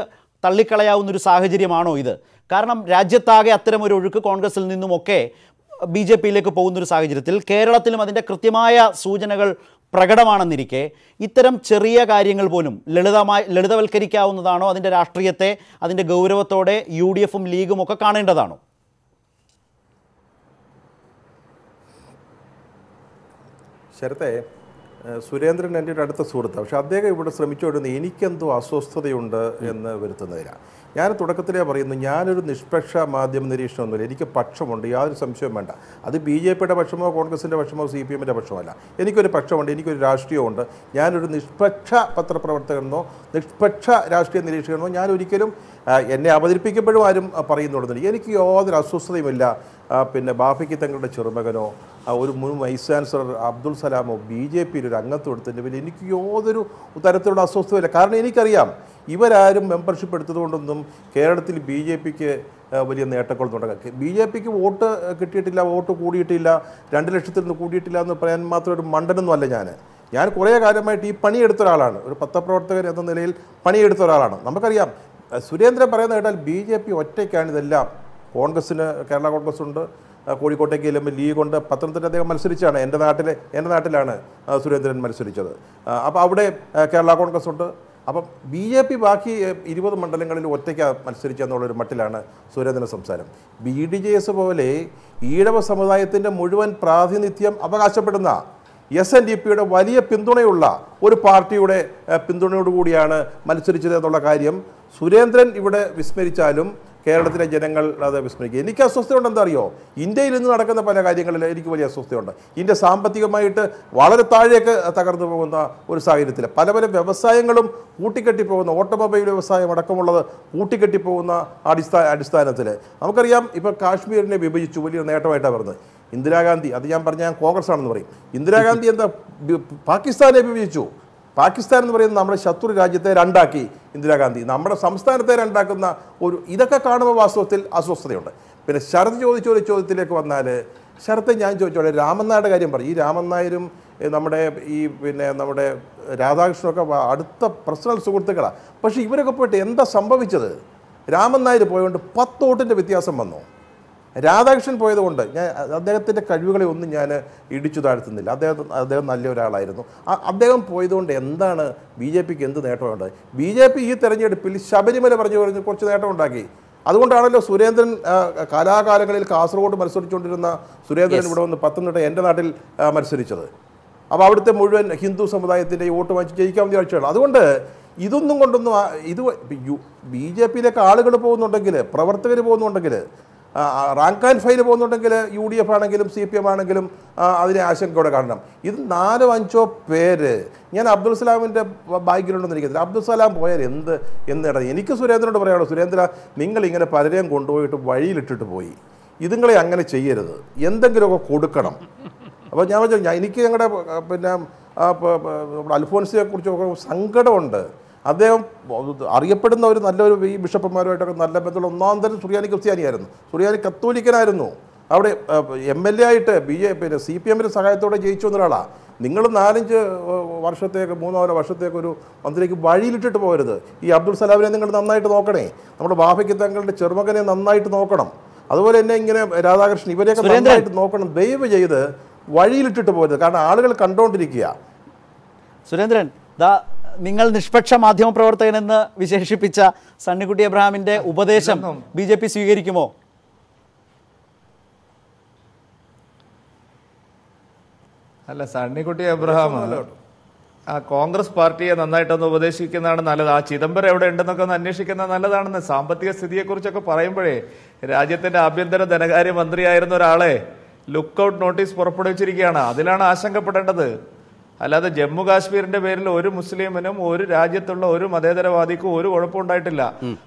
തള്ളിക്കളയാവുന്നൊരു സാഹചര്യമാണോ ഇത് കാരണം രാജ്യത്താകെ ഒരു ഒഴുക്ക് കോൺഗ്രസിൽ നിന്നുമൊക്കെ ബി ജെ പിയിലേക്ക് പോകുന്നൊരു സാഹചര്യത്തിൽ കേരളത്തിലും അതിൻ്റെ കൃത്യമായ സൂചനകൾ പ്രകടമാണെന്നിരിക്കെ ഇത്തരം ചെറിയ കാര്യങ്ങൾ പോലും ലളിതമായി ലളിതവൽക്കരിക്കാവുന്നതാണോ അതിൻ്റെ രാഷ്ട്രീയത്തെ അതിൻ്റെ ഗൗരവത്തോടെ യു ഡി എഫും ലീഗും ഒക്കെ കാണേണ്ടതാണോ ശരത്തെ സുരേന്ദ്രൻ എൻ്റെ ഒരു അടുത്ത സുഹൃത്ത് പക്ഷെ അദ്ദേഹം ഇവിടെ ശ്രമിച്ചുകൊണ്ടിരുന്ന എനിക്കെന്തോ അസ്വസ്ഥതയുണ്ട് എന്ന് വരുത്തുന്നതിനാണ് ഞാൻ തുടക്കത്തിലേ പറയുന്നു ഞാനൊരു നിഷ്പക്ഷ മാധ്യമ നിരീക്ഷണമൊന്നുമില്ല എനിക്ക് പക്ഷമുണ്ട് യാതൊരു സംശയവും വേണ്ട അത് ബി ജെ പിയുടെ പക്ഷമോ കോൺഗ്രസിൻ്റെ പക്ഷമോ സി പി എമ്മിൻ്റെ പക്ഷമല്ല എനിക്കൊരു പക്ഷമുണ്ട് എനിക്കൊരു രാഷ്ട്രീയമുണ്ട് ഞാനൊരു നിഷ്പക്ഷ പത്രപ്രവർത്തകനെന്നോ നിഷ്പക്ഷ രാഷ്ട്രീയ നിരീക്ഷകനോ ഞാൻ ഒരിക്കലും എന്നെ അവതരിപ്പിക്കുമ്പോഴും ആരും പറയുന്നുണ്ടെന്നില്ല എനിക്ക് യാതൊരു അസ്വസ്ഥതയുമില്ല പിന്നെ ബാഫിക്ക് തങ്ങളുടെ ചെറുമകനോ ആ ഒരു മുൻ വൈസ് ചാൻസലർ അബ്ദുൾ സലാമോ ബി ജെ പിയിൽ ഒരു അംഗത്വം എടുത്തതിൻ്റെ പിന്നെ എനിക്ക് യാതൊരു തരത്തിലുള്ള അസ്വസ്ഥതയില്ല കാരണം എനിക്കറിയാം ഇവരാരും മെമ്പർഷിപ്പ് എടുത്തതുകൊണ്ടൊന്നും കേരളത്തിൽ ബി ജെ പിക്ക് വലിയ നേട്ടക്കുളം തുടങ്ങി ബി ജെ പിക്ക് വോട്ട് കിട്ടിയിട്ടില്ല വോട്ട് കൂടിയിട്ടില്ല രണ്ട് ലക്ഷത്തിൽ നിന്ന് കൂടിയിട്ടില്ല എന്ന് പറയാൻ മാത്രം ഒരു മണ്ടനൊന്നും അല്ല ഞാൻ ഞാൻ കുറേ കാലമായിട്ട് ഈ പണിയെടുത്ത ഒരാളാണ് ഒരു പത്രപ്രവർത്തകൻ എന്ന നിലയിൽ പണിയെടുത്ത ഒരാളാണ് നമുക്കറിയാം സുരേന്ദ്രൻ പറയുന്ന കേട്ടാൽ ബി ജെ പി ഒറ്റയ്ക്കാണ് ഇതെല്ലാം കോൺഗ്രസ്സിന് കേരള കോൺഗ്രസ് ഉണ്ട് കോഴിക്കോട്ടേക്ക് ലീഗ് കൊണ്ട് പത്തനംതിട്ട അദ്ദേഹം മത്സരിച്ചാണ് എൻ്റെ നാട്ടിലെ എൻ്റെ നാട്ടിലാണ് സുരേന്ദ്രൻ മത്സരിച്ചത് അപ്പോൾ അവിടെ കേരള കോൺഗ്രസ് ഉണ്ട് അപ്പം ബി ജെ പി ബാക്കി ഇരുപത് മണ്ഡലങ്ങളിൽ ഒറ്റയ്ക്ക് മത്സരിച്ചു എന്നുള്ളൊരു മട്ടിലാണ് സുരേന്ദ്രൻ സംസാരം ബി ഡി ജെ എസ് പോലെ ഈഴവ സമുദായത്തിൻ്റെ മുഴുവൻ പ്രാതിനിധ്യം അവകാശപ്പെടുന്ന എസ് എൻ ഡി പിയുടെ വലിയ പിന്തുണയുള്ള ഒരു പാർട്ടിയുടെ പിന്തുണയോടുകൂടിയാണ് മത്സരിച്ചത് എന്നുള്ള കാര്യം സുരേന്ദ്രൻ ഇവിടെ വിസ്മരിച്ചാലും കേരളത്തിലെ ജനങ്ങൾ അത് വിസ്മരിക്കുക എനിക്ക് അസ്വസ്ഥയുണ്ട് എന്താ അറിയോ ഇന്ത്യയിൽ ഇന്ന് നടക്കുന്ന പല കാര്യങ്ങളിൽ എനിക്ക് വലിയ അസ്വസ്ഥയുണ്ട് ഇന്ത്യ സാമ്പത്തികമായിട്ട് വളരെ താഴേക്ക് തകർന്നു പോകുന്ന ഒരു സാഹചര്യത്തിൽ പല പല വ്യവസായങ്ങളും ഊട്ടിക്കെട്ടിപ്പോകുന്ന ഓട്ടോമൊബൈൽ വ്യവസായം അടക്കമുള്ളത് ഊട്ടിക്കെട്ടിപ്പോകുന്ന അടിസ്ഥാന അടിസ്ഥാനത്തിൽ നമുക്കറിയാം ഇപ്പോൾ കാശ്മീരിനെ വിഭജിച്ചു വലിയ നേട്ടമായിട്ടാണ് പറഞ്ഞത് ഇന്ദിരാഗാന്ധി അത് ഞാൻ പറഞ്ഞ ഞാൻ കോൺഗ്രസ് ആണെന്ന് പറയും ഇന്ദിരാഗാന്ധി എന്താ പാകിസ്ഥാനെ വിഭജിച്ചു പാകിസ്ഥാൻ എന്ന് പറയുന്നത് നമ്മുടെ ശത്രു രാജ്യത്തെ രണ്ടാക്കി ഇന്ദിരാഗാന്ധി നമ്മുടെ സംസ്ഥാനത്തെ രണ്ടാക്കുന്ന ഒരു ഇതൊക്കെ കാണുമ്പോൾ വാസ്തവത്തിൽ അസ്വസ്ഥതയുണ്ട് പിന്നെ ശരത് ചോദിച്ച ഒരു ചോദ്യത്തിലേക്ക് വന്നാൽ ശരത്തെ ഞാൻ ചോദിച്ചോളെ രാമനായുടെ കാര്യം പറയും ഈ രാമനായരും നമ്മുടെ ഈ പിന്നെ നമ്മുടെ രാധാകൃഷ്ണനൊക്കെ അടുത്ത പ്രശ്നം സുഹൃത്തുക്കളാണ് പക്ഷേ ഇവരൊക്കെ പോയിട്ട് എന്താ സംഭവിച്ചത് രാമൻ നായർ പോയതുകൊണ്ട് പത്തോട്ടിൻ്റെ വ്യത്യാസം വന്നു രാധാകൃഷ്ണൻ പോയതുകൊണ്ട് ഞാൻ അദ്ദേഹത്തിൻ്റെ കഴിവുകളെ ഒന്നും ഞാൻ ഇടിച്ചു താഴ്ത്തുന്നില്ല അദ്ദേഹം അദ്ദേഹം നല്ല ഒരാളായിരുന്നു അദ്ദേഹം പോയതുകൊണ്ട് എന്താണ് ബി ജെ പിക്ക് എന്ത് നേട്ടമുണ്ട് ബി ജെ പി ഈ തെരഞ്ഞെടുപ്പിൽ ശബരിമല പറഞ്ഞു പറഞ്ഞ് കുറച്ച് നേട്ടമുണ്ടാക്കി അതുകൊണ്ടാണല്ലോ സുരേന്ദ്രൻ കാലാകാലങ്ങളിൽ കാസർഗോഡ് മത്സരിച്ചുകൊണ്ടിരുന്ന സുരേന്ദ്രൻ ഇവിടെ വന്ന് പത്തനംതിട്ട എൻ്റെ നാട്ടിൽ മത്സരിച്ചത് അപ്പോൾ അവിടുത്തെ മുഴുവൻ ഹിന്ദു സമുദായത്തിൻ്റെ വോട്ട് വാങ്ങിച്ച് ജയിക്കാമെന്ന് വിചാരിച്ചാണ് അതുകൊണ്ട് ഇതൊന്നും കൊണ്ടൊന്നും ഇത് ബി ജെ പിയിലേക്ക് ആളുകൾ പോകുന്നുണ്ടെങ്കിൽ പ്രവർത്തകർ പോകുന്നുണ്ടെങ്കിൽ റാങ്ക് ആൻഡ് ഫയൽ പോകുന്നുണ്ടെങ്കിൽ യു ഡി എഫ് ആണെങ്കിലും സി പി എം ആണെങ്കിലും അതിനെ ആശങ്കയോടെ കാണണം ഇത് നാലോ അഞ്ചോ പേര് ഞാൻ അബ്ദുൽ സലാമിൻ്റെ ബാക്ക്ഗ്രൗണ്ടൊന്നും എനിക്കത്തില്ല അബ്ദുൽ സലാം പോയാൽ എന്ത് എന്നിട എനിക്ക് സുരേന്ദ്രനോട് പറയാനുള്ളൂ സുരേന്ദ്ര നിങ്ങൾ ഇങ്ങനെ പലരെയും കൊണ്ടുപോയിട്ട് വഴിയിലിട്ടിട്ട് പോയി ഇതുങ്ങളെ അങ്ങനെ ചെയ്യരുത് എന്തെങ്കിലുമൊക്കെ കൊടുക്കണം അപ്പോൾ ഞാൻ വെച്ചാൽ എനിക്ക് ഞങ്ങളുടെ പിന്നെ അൽഫോൻസിയെ കുറിച്ചൊക്കെ സങ്കടമുണ്ട് അദ്ദേഹം അറിയപ്പെടുന്ന ഒരു നല്ലൊരു ഈ ബിഷപ്പന്മാരുമായിട്ടൊക്കെ നല്ല ബന്ധമുള്ള ഒന്നാം തരം സുറിയാനി ക്രിസ്ത്യാനിയായിരുന്നു സുറിയാനി കത്തോലിക്കനായിരുന്നു അവിടെ എം എൽ എ ആയിട്ട് ബി ജെ പിന്നെ സി പി എമ്മിൻ്റെ സഹായത്തോടെ ജയിച്ചു വന്ന ഒരാളാണ് നിങ്ങൾ നാലഞ്ച് വർഷത്തേക്ക് മൂന്നോ വർഷത്തേക്ക് ഒരു മന്ത്രിക്ക് വഴിയിലിട്ടിട്ട് പോകരുത് ഈ അബ്ദുൾ സലാമിനെ നിങ്ങൾ നന്നായിട്ട് നോക്കണേ നമ്മുടെ ബാഫയ്ക്ക് തങ്ങളുടെ ചെറുമകനെ നന്നായിട്ട് നോക്കണം അതുപോലെ തന്നെ ഇങ്ങനെ രാധാകൃഷ്ണൻ ഇവരെയൊക്കെ നന്നായിട്ട് നോക്കണം ദയവ് ചെയ്ത് വഴിയിലിട്ടിട്ട് പോകരുത് കാരണം ആളുകൾ കണ്ടുകൊണ്ടിരിക്കുക സുരേന്ദ്രൻ നിങ്ങൾ നിഷ്പക്ഷ പ്രവർത്തകൻ എന്ന് വിശേഷിപ്പിച്ച സണ്ണിക്കുട്ടി എബ്രഹാമിന്റെ ഉപദേശം ബി ജെ പി സ്വീകരിക്കുമോ അല്ല സണ്ണിക്കുട്ടി എബ്രഹാം ആ കോൺഗ്രസ് പാർട്ടിയെ നന്നായിട്ടൊന്ന് ഉപദേശിക്കുന്നതാണ് നല്ലത് ആ ചിദംബരം എവിടെ ഉണ്ടെന്നൊക്കെ ഒന്ന് അന്വേഷിക്കുന്നത് നല്ലതാണെന്ന് സാമ്പത്തിക സ്ഥിതിയെക്കുറിച്ചൊക്കെ പറയുമ്പോഴേ രാജ്യത്തിന്റെ ആഭ്യന്തര ധനകാര്യ മന്ത്രിയായിരുന്ന ഒരാളെ ലുക്ക് ഔട്ട് നോട്ടീസ് പുറപ്പെടുവിച്ചിരിക്കുകയാണ് അതിലാണ് ആശങ്കപ്പെടേണ്ടത് അല്ലാതെ ജമ്മു കാശ്മീരിന്റെ പേരിൽ ഒരു മുസ്ലിമിനും ഒരു രാജ്യത്തുള്ള ഒരു മതേതരവാദിക്കും ഒരു കുഴപ്പമുണ്ടായിട്ടില്ല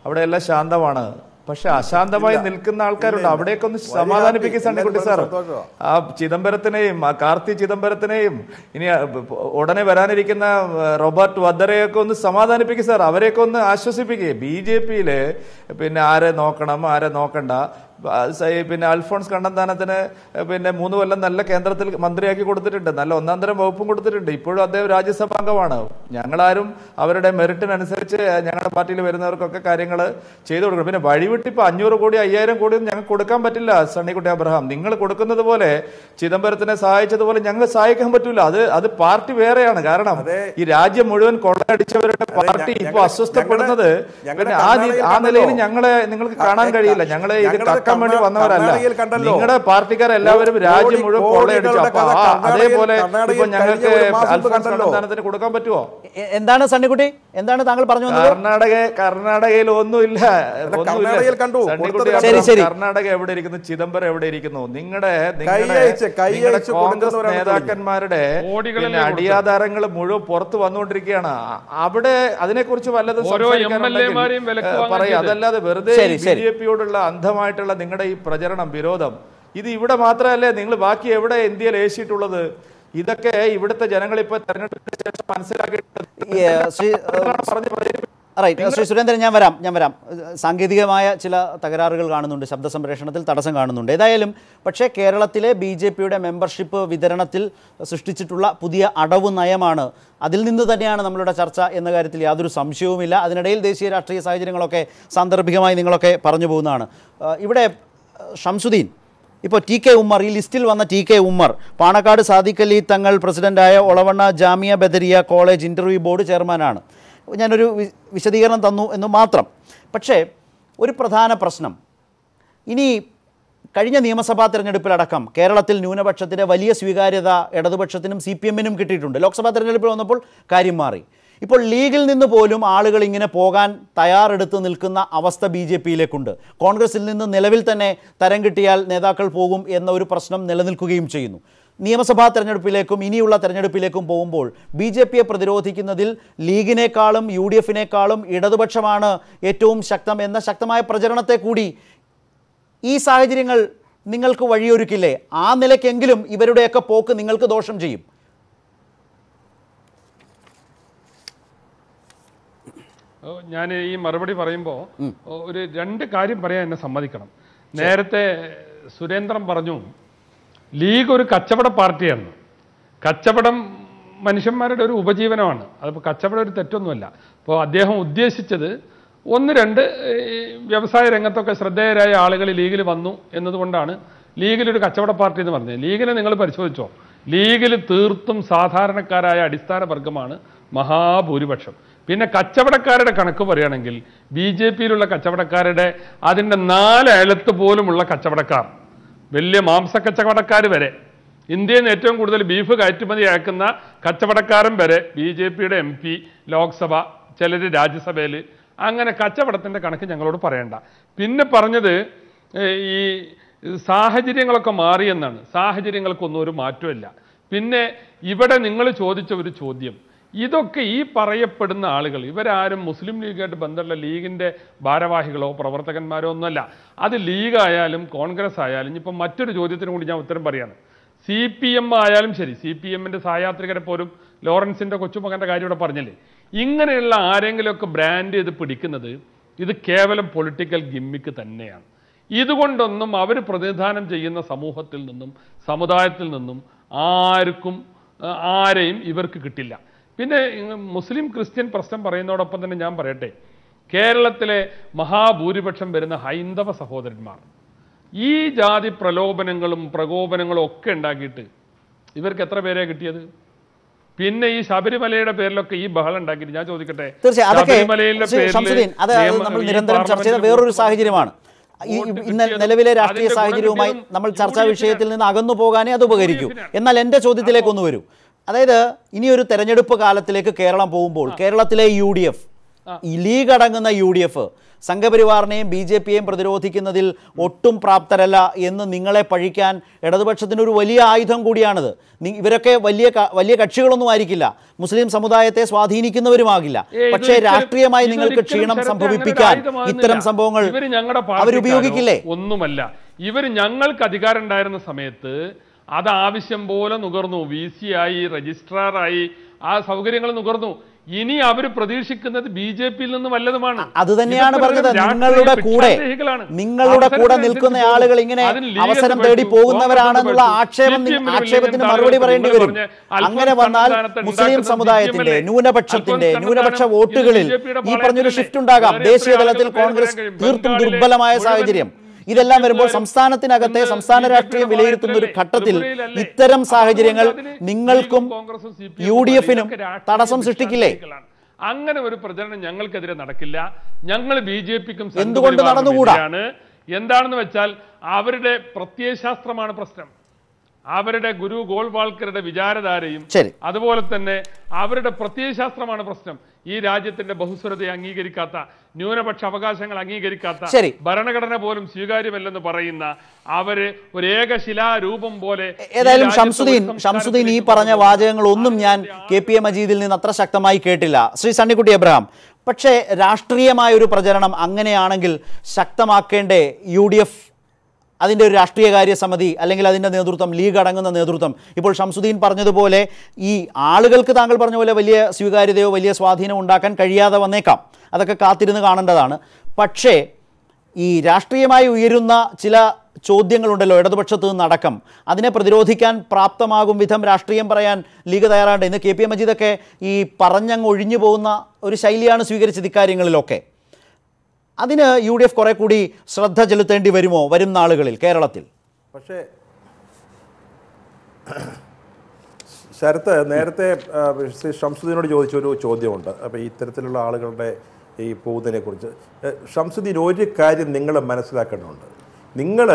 അവിടെ എല്ലാം ശാന്തമാണ് പക്ഷെ അശാന്തമായി നിൽക്കുന്ന ആൾക്കാരുണ്ട് അവിടെയൊക്കെ ഒന്ന് സമാധാനിപ്പിക്കുക സണ്ണിക്കുട്ടി സാർ ആ ചിദംബരത്തിനെയും ആ കാർത്തി ചിദംബരത്തിനെയും ഇനി ഉടനെ വരാനിരിക്കുന്ന റോബർട്ട് വദ്രയൊക്കെ ഒന്ന് സമാധാനിപ്പിക്കും സാർ അവരെയൊക്കെ ഒന്ന് ആശ്വസിപ്പിക്കുക ബി ജെ പിന്നെ ആരെ നോക്കണം ആരെ നോക്കണ്ട പിന്നെ അൽഫോൺസ് കണ്ണന്താനത്തിന് പിന്നെ മൂന്ന് കൊല്ലം നല്ല കേന്ദ്രത്തിൽ മന്ത്രിയാക്കി കൊടുത്തിട്ടുണ്ട് നല്ല ഒന്നാം തരം വകുപ്പും കൊടുത്തിട്ടുണ്ട് ഇപ്പോഴും അദ്ദേഹം രാജ്യസഭാംഗമാണ് ഞങ്ങളാരും അവരുടെ മെറിറ്റിനനുസരിച്ച് ഞങ്ങളുടെ പാർട്ടിയിൽ വരുന്നവർക്കൊക്കെ കാര്യങ്ങൾ ചെയ്തു കൊടുക്കും പിന്നെ വഴിവിട്ടിപ്പോൾ അഞ്ഞൂറ് കോടി അയ്യായിരം കോടി ഞങ്ങൾക്ക് കൊടുക്കാൻ പറ്റില്ല സണ്ണിക്കുട്ടി അബ്രഹാം നിങ്ങൾ കൊടുക്കുന്നത് പോലെ ചിദംബരത്തിനെ സഹായിച്ചതുപോലെ ഞങ്ങൾ സഹായിക്കാൻ പറ്റില്ല അത് അത് പാർട്ടി വേറെയാണ് കാരണം ഈ രാജ്യം മുഴുവൻ കൊള്ളയടിച്ചവരുടെ പാർട്ടി ഇപ്പോൾ അസ്വസ്ഥപ്പെടുന്നത് ആ നിലയിൽ ഞങ്ങളെ നിങ്ങൾക്ക് കാണാൻ കഴിയില്ല ഞങ്ങളെ ഇത് ഉണ്ടാക്കാൻ വേണ്ടി വന്നവരല്ല നിങ്ങളുടെ പാർട്ടിക്കാർ എല്ലാവരും രാജ്യം മുഴുവൻ കൊള്ളയടിച്ചു അപ്പൊ അതേപോലെ ഞങ്ങൾക്ക് സംസ്ഥാനത്തിന് കൊടുക്കാൻ പറ്റുമോ എന്താണ് സണ്ണിക്കുട്ടി എന്താണ് താങ്കൾ പറഞ്ഞു കർണാടക കർണാടകയിൽ ഒന്നുമില്ല കർണാടക എവിടെ ഇരിക്കുന്നു ചിദംബരം എവിടെ ഇരിക്കുന്നു നിങ്ങളുടെ നിങ്ങളുടെ കോൺഗ്രസ് നേതാക്കന്മാരുടെ അടിയാധാരങ്ങൾ മുഴുവൻ പുറത്തു വന്നുകൊണ്ടിരിക്കുകയാണ് അവിടെ അതിനെക്കുറിച്ച് വല്ലതും പറയാം അതല്ലാതെ വെറുതെ ബി ജെ പിയോടുള്ള അന്ധമായിട്ടുള്ള ഇങ്ങനെയുള്ള നിങ്ങളുടെ ഈ പ്രചരണം വിരോധം ഇത് ഇവിടെ മാത്രമല്ലേ നിങ്ങൾ ബാക്കി എവിടെ ഇന്ത്യയിൽ ഏശിയിട്ടുള്ളത് ഇതൊക്കെ ഇവിടുത്തെ ജനങ്ങൾ ഇപ്പൊ തെരഞ്ഞെടുപ്പിന് ശേഷം മനസ്സിലാക്കിയിട്ടുണ്ട് റൈറ്റ് ശ്രീ സുരേന്ദ്രൻ ഞാൻ വരാം ഞാൻ വരാം സാങ്കേതികമായ ചില തകരാറുകൾ കാണുന്നുണ്ട് ശബ്ദ സംപ്രേഷണത്തിൽ തടസ്സം കാണുന്നുണ്ട് ഏതായാലും പക്ഷേ കേരളത്തിലെ ബി ജെ പിയുടെ മെമ്പർഷിപ്പ് വിതരണത്തിൽ സൃഷ്ടിച്ചിട്ടുള്ള പുതിയ അടവ് നയമാണ് അതിൽ നിന്ന് തന്നെയാണ് നമ്മളുടെ ചർച്ച എന്ന കാര്യത്തിൽ യാതൊരു സംശയവുമില്ല അതിനിടയിൽ ദേശീയ രാഷ്ട്രീയ സാഹചര്യങ്ങളൊക്കെ സാന്ദർഭികമായി നിങ്ങളൊക്കെ പറഞ്ഞു പോകുന്നതാണ് ഇവിടെ ഷംസുദ്ദീൻ ഇപ്പോൾ ടി കെ ഉമ്മർ ഈ ലിസ്റ്റിൽ വന്ന ടി കെ ഉമ്മർ പാണക്കാട് സാദിഖലി തങ്ങൾ പ്രസിഡൻ്റായ Olavanna Jamia Badariya college interview board ചെയർമാനാണ് ഞാനൊരു വിശദീകരണം തന്നു എന്ന് മാത്രം പക്ഷേ ഒരു പ്രധാന പ്രശ്നം ഇനി കഴിഞ്ഞ നിയമസഭാ തിരഞ്ഞെടുപ്പിലടക്കം കേരളത്തിൽ ന്യൂനപക്ഷത്തിൻ്റെ വലിയ സ്വീകാര്യത ഇടതുപക്ഷത്തിനും സി പി എമ്മിനും കിട്ടിയിട്ടുണ്ട് ലോക്സഭാ തിരഞ്ഞെടുപ്പിൽ വന്നപ്പോൾ കാര്യം മാറി ഇപ്പോൾ ലീഗിൽ നിന്ന് പോലും ആളുകൾ ഇങ്ങനെ പോകാൻ തയ്യാറെടുത്ത് നിൽക്കുന്ന അവസ്ഥ ബി ജെ പിയിലേക്കുണ്ട് കോൺഗ്രസിൽ നിന്ന് നിലവിൽ തന്നെ തരം കിട്ടിയാൽ നേതാക്കൾ പോകും എന്ന ഒരു പ്രശ്നം നിലനിൽക്കുകയും ചെയ്യുന്നു നിയമസഭാ തെരഞ്ഞെടുപ്പിലേക്കും ഇനിയുള്ള തെരഞ്ഞെടുപ്പിലേക്കും പോകുമ്പോൾ ബി ജെ പിയെ പ്രതിരോധിക്കുന്നതിൽ ലീഗിനേക്കാളും യു ഡി എഫിനേക്കാളും ഇടതുപക്ഷമാണ് ഏറ്റവും ശക്തം എന്ന ശക്തമായ പ്രചരണത്തെ കൂടി ഈ സാഹചര്യങ്ങൾ നിങ്ങൾക്ക് വഴിയൊരുക്കില്ലേ ആ നിലയ്ക്കെങ്കിലും ഇവരുടെയൊക്കെ പോക്ക് നിങ്ങൾക്ക് ദോഷം ചെയ്യും ഞാൻ ഈ മറുപടി പറയുമ്പോൾ ഒരു രണ്ട് കാര്യം പറയാൻ എന്നെ സമ്മതിക്കണം നേരത്തെ സുരേന്ദ്രൻ പറഞ്ഞു ലീഗ് ഒരു കച്ചവട പാർട്ടിയാണ് കച്ചവടം മനുഷ്യന്മാരുടെ ഒരു ഉപജീവനമാണ് അതിപ്പോൾ കച്ചവടം ഒരു തെറ്റൊന്നുമല്ല അപ്പോൾ അദ്ദേഹം ഉദ്ദേശിച്ചത് ഒന്ന് രണ്ട് വ്യവസായ രംഗത്തൊക്കെ ശ്രദ്ധേയരായ ആളുകൾ ലീഗിൽ വന്നു എന്നതുകൊണ്ടാണ് ലീഗിലൊരു കച്ചവട പാർട്ടി എന്ന് പറഞ്ഞത് ലീഗിനെ നിങ്ങൾ പരിശോധിച്ചോ ലീഗിൽ തീർത്തും സാധാരണക്കാരായ അടിസ്ഥാന വർഗമാണ് മഹാഭൂരിപക്ഷം പിന്നെ കച്ചവടക്കാരുടെ കണക്ക് പറയുകയാണെങ്കിൽ ബി ജെ പിയിലുള്ള കച്ചവടക്കാരുടെ അതിൻ്റെ നാലയലത്ത് പോലുമുള്ള കച്ചവടക്കാർ വലിയ കച്ചവടക്കാർ വരെ ഇന്ത്യയിൽ നിന്ന് ഏറ്റവും കൂടുതൽ ബീഫ് കയറ്റുമതി അയക്കുന്ന കച്ചവടക്കാരൻ വരെ ബി ജെ പിയുടെ എം പി ലോക്സഭ ചിലർ രാജ്യസഭയിൽ അങ്ങനെ കച്ചവടത്തിൻ്റെ കണക്ക് ഞങ്ങളോട് പറയണ്ട പിന്നെ പറഞ്ഞത് ഈ സാഹചര്യങ്ങളൊക്കെ മാറിയെന്നാണ് സാഹചര്യങ്ങൾക്കൊന്നും ഒരു മാറ്റമില്ല പിന്നെ ഇവിടെ നിങ്ങൾ ചോദിച്ച ഒരു ചോദ്യം ഇതൊക്കെ ഈ പറയപ്പെടുന്ന ആളുകൾ ഇവരാരും മുസ്ലിം ലീഗായിട്ട് ബന്ധമുള്ള ലീഗിൻ്റെ ഭാരവാഹികളോ പ്രവർത്തകന്മാരോ ഒന്നുമല്ല അത് ലീഗായാലും കോൺഗ്രസ് ആയാലും ഇനിയിപ്പോൾ മറ്റൊരു ചോദ്യത്തിന് കൂടി ഞാൻ ഉത്തരം പറയാണ് സി പി എം ആയാലും ശരി സി പി എമ്മിൻ്റെ സഹയാത്രികരെ പോലും ലോറൻസിൻ്റെ കൊച്ചുമകൻ്റെ കാര്യം ഇവിടെ പറഞ്ഞില്ലേ ഇങ്ങനെയുള്ള ആരെങ്കിലുമൊക്കെ ബ്രാൻഡ് ചെയ്ത് പിടിക്കുന്നത് ഇത് കേവലം പൊളിറ്റിക്കൽ ഗിമ്മിക്ക് തന്നെയാണ് ഇതുകൊണ്ടൊന്നും അവർ പ്രതിനിധാനം ചെയ്യുന്ന സമൂഹത്തിൽ നിന്നും സമുദായത്തിൽ നിന്നും ആർക്കും ആരെയും ഇവർക്ക് കിട്ടില്ല പിന്നെ മുസ്ലിം ക്രിസ്ത്യൻ പ്രശ്നം പറയുന്നതോടൊപ്പം തന്നെ ഞാൻ പറയട്ടെ കേരളത്തിലെ മഹാഭൂരിപക്ഷം വരുന്ന ഹൈന്ദവ സഹോദരന്മാർ ഈ ജാതി പ്രലോഭനങ്ങളും പ്രകോപനങ്ങളും ഒക്കെ ഉണ്ടാക്കിയിട്ട് ഇവർക്ക് എത്ര പേരെ കിട്ടിയത് പിന്നെ ഈ ശബരിമലയുടെ പേരിലൊക്കെ ഈ ബഹളം ഉണ്ടാക്കിയിട്ട് ഞാൻ ചോദിക്കട്ടെ തീർച്ചയായും പേരിൽ വേറൊരു നിലവിലെ രാഷ്ട്രീയ സാഹചര്യവുമായി നമ്മൾ ചർച്ചാ വിഷയത്തിൽ നിന്ന് അകന്നു പോകാനേ അത് ഉപകരിക്കൂ എന്നാൽ എന്റെ ചോദ്യത്തിലേക്ക് ഒന്ന് വരൂ അതായത് ഇനി ഒരു തെരഞ്ഞെടുപ്പ് കാലത്തിലേക്ക് കേരളം പോകുമ്പോൾ കേരളത്തിലെ യു ഡി എഫ് ലീഗ് അടങ്ങുന്ന യു ഡി എഫ് സംഘപരിവാറിനെയും ബി ജെ പിയെയും പ്രതിരോധിക്കുന്നതിൽ ഒട്ടും പ്രാപ്തരല്ല എന്ന് നിങ്ങളെ പഴിക്കാൻ ഇടതുപക്ഷത്തിനൊരു വലിയ ആയുധം കൂടിയാണിത് ഇവരൊക്കെ വലിയ വലിയ കക്ഷികളൊന്നും ആയിരിക്കില്ല മുസ്ലിം സമുദായത്തെ സ്വാധീനിക്കുന്നവരുമാകില്ല പക്ഷേ രാഷ്ട്രീയമായി നിങ്ങൾക്ക് ക്ഷീണം സംഭവിപ്പിക്കാൻ ഇത്തരം സംഭവങ്ങൾ അവരുപയോഗിക്കില്ലേ ഒന്നുമല്ല ഇവർ ഞങ്ങൾക്ക് അധികാരം ഉണ്ടായിരുന്ന സമയത്ത് അത് ആവശ്യം പോലെ നുകർന്നു വി സി ആയി രജിസ്ട്രാറായി ആ സൗകര്യങ്ങൾ നുകർന്നു ഇനി അവർ പ്രതീക്ഷിക്കുന്നത് ബി ജെ പിയിൽ നിന്ന് വല്ലതുമാണ് അത് തന്നെയാണ് പറഞ്ഞത് നിങ്ങളുടെ കൂടെ നിങ്ങളുടെ കൂടെ നിൽക്കുന്ന ആളുകൾ ഇങ്ങനെ അവസരം തേടി പോകുന്നവരാണെന്നുള്ള ആക്ഷേപം ആക്ഷേപത്തിന് മറുപടി പറയേണ്ടി വരും അങ്ങനെ വന്നാൽ മുസ്ലിം സമുദായത്തിന്റെ ന്യൂനപക്ഷത്തിന്റെ ന്യൂനപക്ഷ വോട്ടുകളിൽ ഈ പറഞ്ഞൊരു ഷിഫ്റ്റ് ഉണ്ടാകാം ദേശീയ തലത്തിൽ കോൺഗ്രസ് തീർത്തും ദുർബലമായ സാഹചര്യം ഇതെല്ലാം വരുമ്പോൾ സംസ്ഥാനത്തിനകത്തെ സംസ്ഥാന രാഷ്ട്രീയം വിലയിരുത്തുന്ന ഒരു ഘട്ടത്തിൽ ഇത്തരം സാഹചര്യങ്ങൾ നിങ്ങൾക്കും യു ഡി എഫിനും തടസ്സം സൃഷ്ടിക്കില്ലേ അങ്ങനെ ഒരു പ്രചരണം ഞങ്ങൾക്കെതിരെ നടക്കില്ല ഞങ്ങൾ ബി ജെ പിക്കും എന്തുകൊണ്ട് നടന്നുകൂടാണ് എന്താണെന്ന് വെച്ചാൽ അവരുടെ പ്രത്യയശാസ്ത്രമാണ് പ്രശ്നം അവരുടെ ഗുരു ഗോൾവാൾക്കറുടെ വിചാരധാരയും അതുപോലെ തന്നെ അവരുടെ പ്രത്യയശാസ്ത്രമാണ് പ്രശ്നം ഈ രാജ്യത്തിന്റെ ബഹുസ്വരതയെ അംഗീകരിക്കാത്ത ന്യൂനപക്ഷ അവകാശങ്ങൾ അംഗീകരിക്കാത്ത ഭരണഘടന പോലും സ്വീകാര്യമല്ലെന്ന് പറയുന്ന അവര് ഒരു ഏകശിലാരൂപം പോലെ ഏതായാലും ഷംസുദ്ദീൻ ഷംസുദ്ദീൻ ഈ പറഞ്ഞ വാചകങ്ങൾ ഒന്നും ഞാൻ കെ പി എ മജീദിൽ നിന്ന് അത്ര ശക്തമായി കേട്ടില്ല ശ്രീ സണ്ണിക്കുട്ടി എബ്രഹാം പക്ഷേ രാഷ്ട്രീയമായ ഒരു പ്രചരണം അങ്ങനെയാണെങ്കിൽ ശക്തമാക്കേണ്ടേ യു ഡി എഫ് അതിൻ്റെ ഒരു രാഷ്ട്രീയകാര്യ കാര്യ സമിതി അല്ലെങ്കിൽ അതിൻ്റെ നേതൃത്വം ലീഗ് അടങ്ങുന്ന നേതൃത്വം ഇപ്പോൾ ഷംസുദ്ദീൻ പറഞ്ഞതുപോലെ ഈ ആളുകൾക്ക് താങ്കൾ പറഞ്ഞ പോലെ വലിയ സ്വീകാര്യതയോ വലിയ സ്വാധീനമോ ഉണ്ടാക്കാൻ കഴിയാതെ വന്നേക്കാം അതൊക്കെ കാത്തിരുന്ന് കാണേണ്ടതാണ് പക്ഷേ ഈ രാഷ്ട്രീയമായി ഉയരുന്ന ചില ചോദ്യങ്ങളുണ്ടല്ലോ ഇടതുപക്ഷത്ത് നിന്നടക്കം അതിനെ പ്രതിരോധിക്കാൻ പ്രാപ്തമാകും വിധം രാഷ്ട്രീയം പറയാൻ ലീഗ് തയ്യാറാണ്ട് ഇന്ന് കെ പി എം മജീദൊക്കെ ഈ പറഞ്ഞങ്ങ് ഒഴിഞ്ഞു പോകുന്ന ഒരു ശൈലിയാണ് സ്വീകരിച്ചത് ഇക്കാര്യങ്ങളിലൊക്കെ അതിന് യു ഡി എഫ് കുറെ കൂടി ശ്രദ്ധ ചെലുത്തേണ്ടി വരുമോ വരും നാളുകളിൽ കേരളത്തിൽ പക്ഷേ ശരത്ത് നേരത്തെ ശ്രീ ഷംസുദ്ദീനോട് ചോദിച്ചൊരു ചോദ്യമുണ്ട് അപ്പോൾ ഇത്തരത്തിലുള്ള ആളുകളുടെ ഈ പോകുന്നതിനെ കുറിച്ച് ഷംസുദ്ദീൻ ഒരു കാര്യം നിങ്ങൾ മനസ്സിലാക്കേണ്ടതുണ്ട് നിങ്ങൾ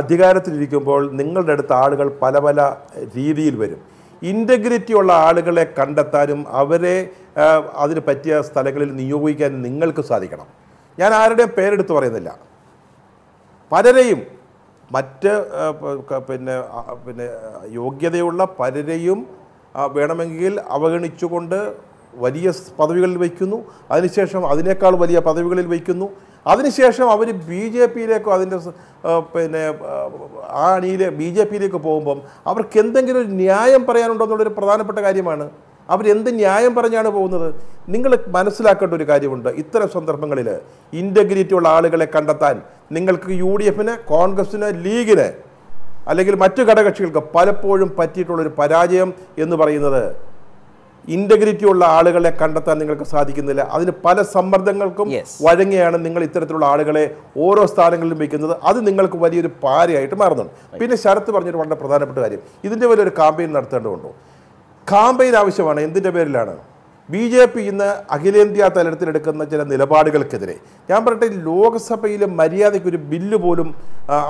അധികാരത്തിലിരിക്കുമ്പോൾ നിങ്ങളുടെ അടുത്ത് ആളുകൾ പല പല രീതിയിൽ വരും ഇൻറ്റഗ്രിറ്റി ഉള്ള ആളുകളെ കണ്ടെത്താനും അവരെ അതിന് പറ്റിയ സ്ഥലങ്ങളിൽ നിയോഗിക്കാനും നിങ്ങൾക്ക് സാധിക്കണം ഞാൻ ആരുടെയും പേരെടുത്ത് പറയുന്നില്ല പലരെയും മറ്റ് പിന്നെ പിന്നെ യോഗ്യതയുള്ള പലരെയും വേണമെങ്കിൽ അവഗണിച്ചുകൊണ്ട് വലിയ പദവികളിൽ വയ്ക്കുന്നു അതിനുശേഷം അതിനേക്കാൾ വലിയ പദവികളിൽ വയ്ക്കുന്നു അതിനുശേഷം അവർ ബി ജെ പിയിലേക്കോ അതിൻ്റെ പിന്നെ ആ അണിയിലെ ബി ജെ പിയിലേക്ക് പോകുമ്പം അവർക്ക് എന്തെങ്കിലും ഒരു ന്യായം പറയാനുണ്ടോ എന്നുള്ളൊരു പ്രധാനപ്പെട്ട കാര്യമാണ് അവരെന്ത് ന്യായം പറഞ്ഞാണ് പോകുന്നത് നിങ്ങൾ മനസ്സിലാക്കേണ്ട ഒരു കാര്യമുണ്ട് ഇത്തരം സന്ദർഭങ്ങളിൽ ഇൻറ്റഗ്രിറ്റി ഉള്ള ആളുകളെ കണ്ടെത്താൻ നിങ്ങൾക്ക് യു ഡി എഫിന് കോൺഗ്രസ്സിന് ലീഗിന് അല്ലെങ്കിൽ മറ്റു ഘടകക്ഷികൾക്ക് പലപ്പോഴും പറ്റിയിട്ടുള്ളൊരു പരാജയം എന്ന് പറയുന്നത് ഇൻറ്റഗ്രിറ്റി ഉള്ള ആളുകളെ കണ്ടെത്താൻ നിങ്ങൾക്ക് സാധിക്കുന്നില്ല അതിന് പല സമ്മർദ്ദങ്ങൾക്കും വഴങ്ങിയാണ് നിങ്ങൾ ഇത്തരത്തിലുള്ള ആളുകളെ ഓരോ സ്ഥാനങ്ങളിലും വയ്ക്കുന്നത് അത് നിങ്ങൾക്ക് വലിയൊരു പാരയായിട്ട് മാറുന്നുണ്ട് പിന്നെ ശരത്ത് പറഞ്ഞൊരു വളരെ പ്രധാനപ്പെട്ട കാര്യം ഇതിൻ്റെ ഒരു കാമ്പയിൻ നടത്തേണ്ടതുണ്ടോ കാമ്പയിൻ ആവശ്യമാണ് എന്തിൻ്റെ പേരിലാണ് ബി ജെ പി ഇന്ന് അഖിലേന്ത്യാ തലത്തിലെടുക്കുന്ന ചില നിലപാടുകൾക്കെതിരെ ഞാൻ പറയട്ടെ ലോക്സഭയിലെ മര്യാദയ്ക്ക് ഒരു ബില്ല് പോലും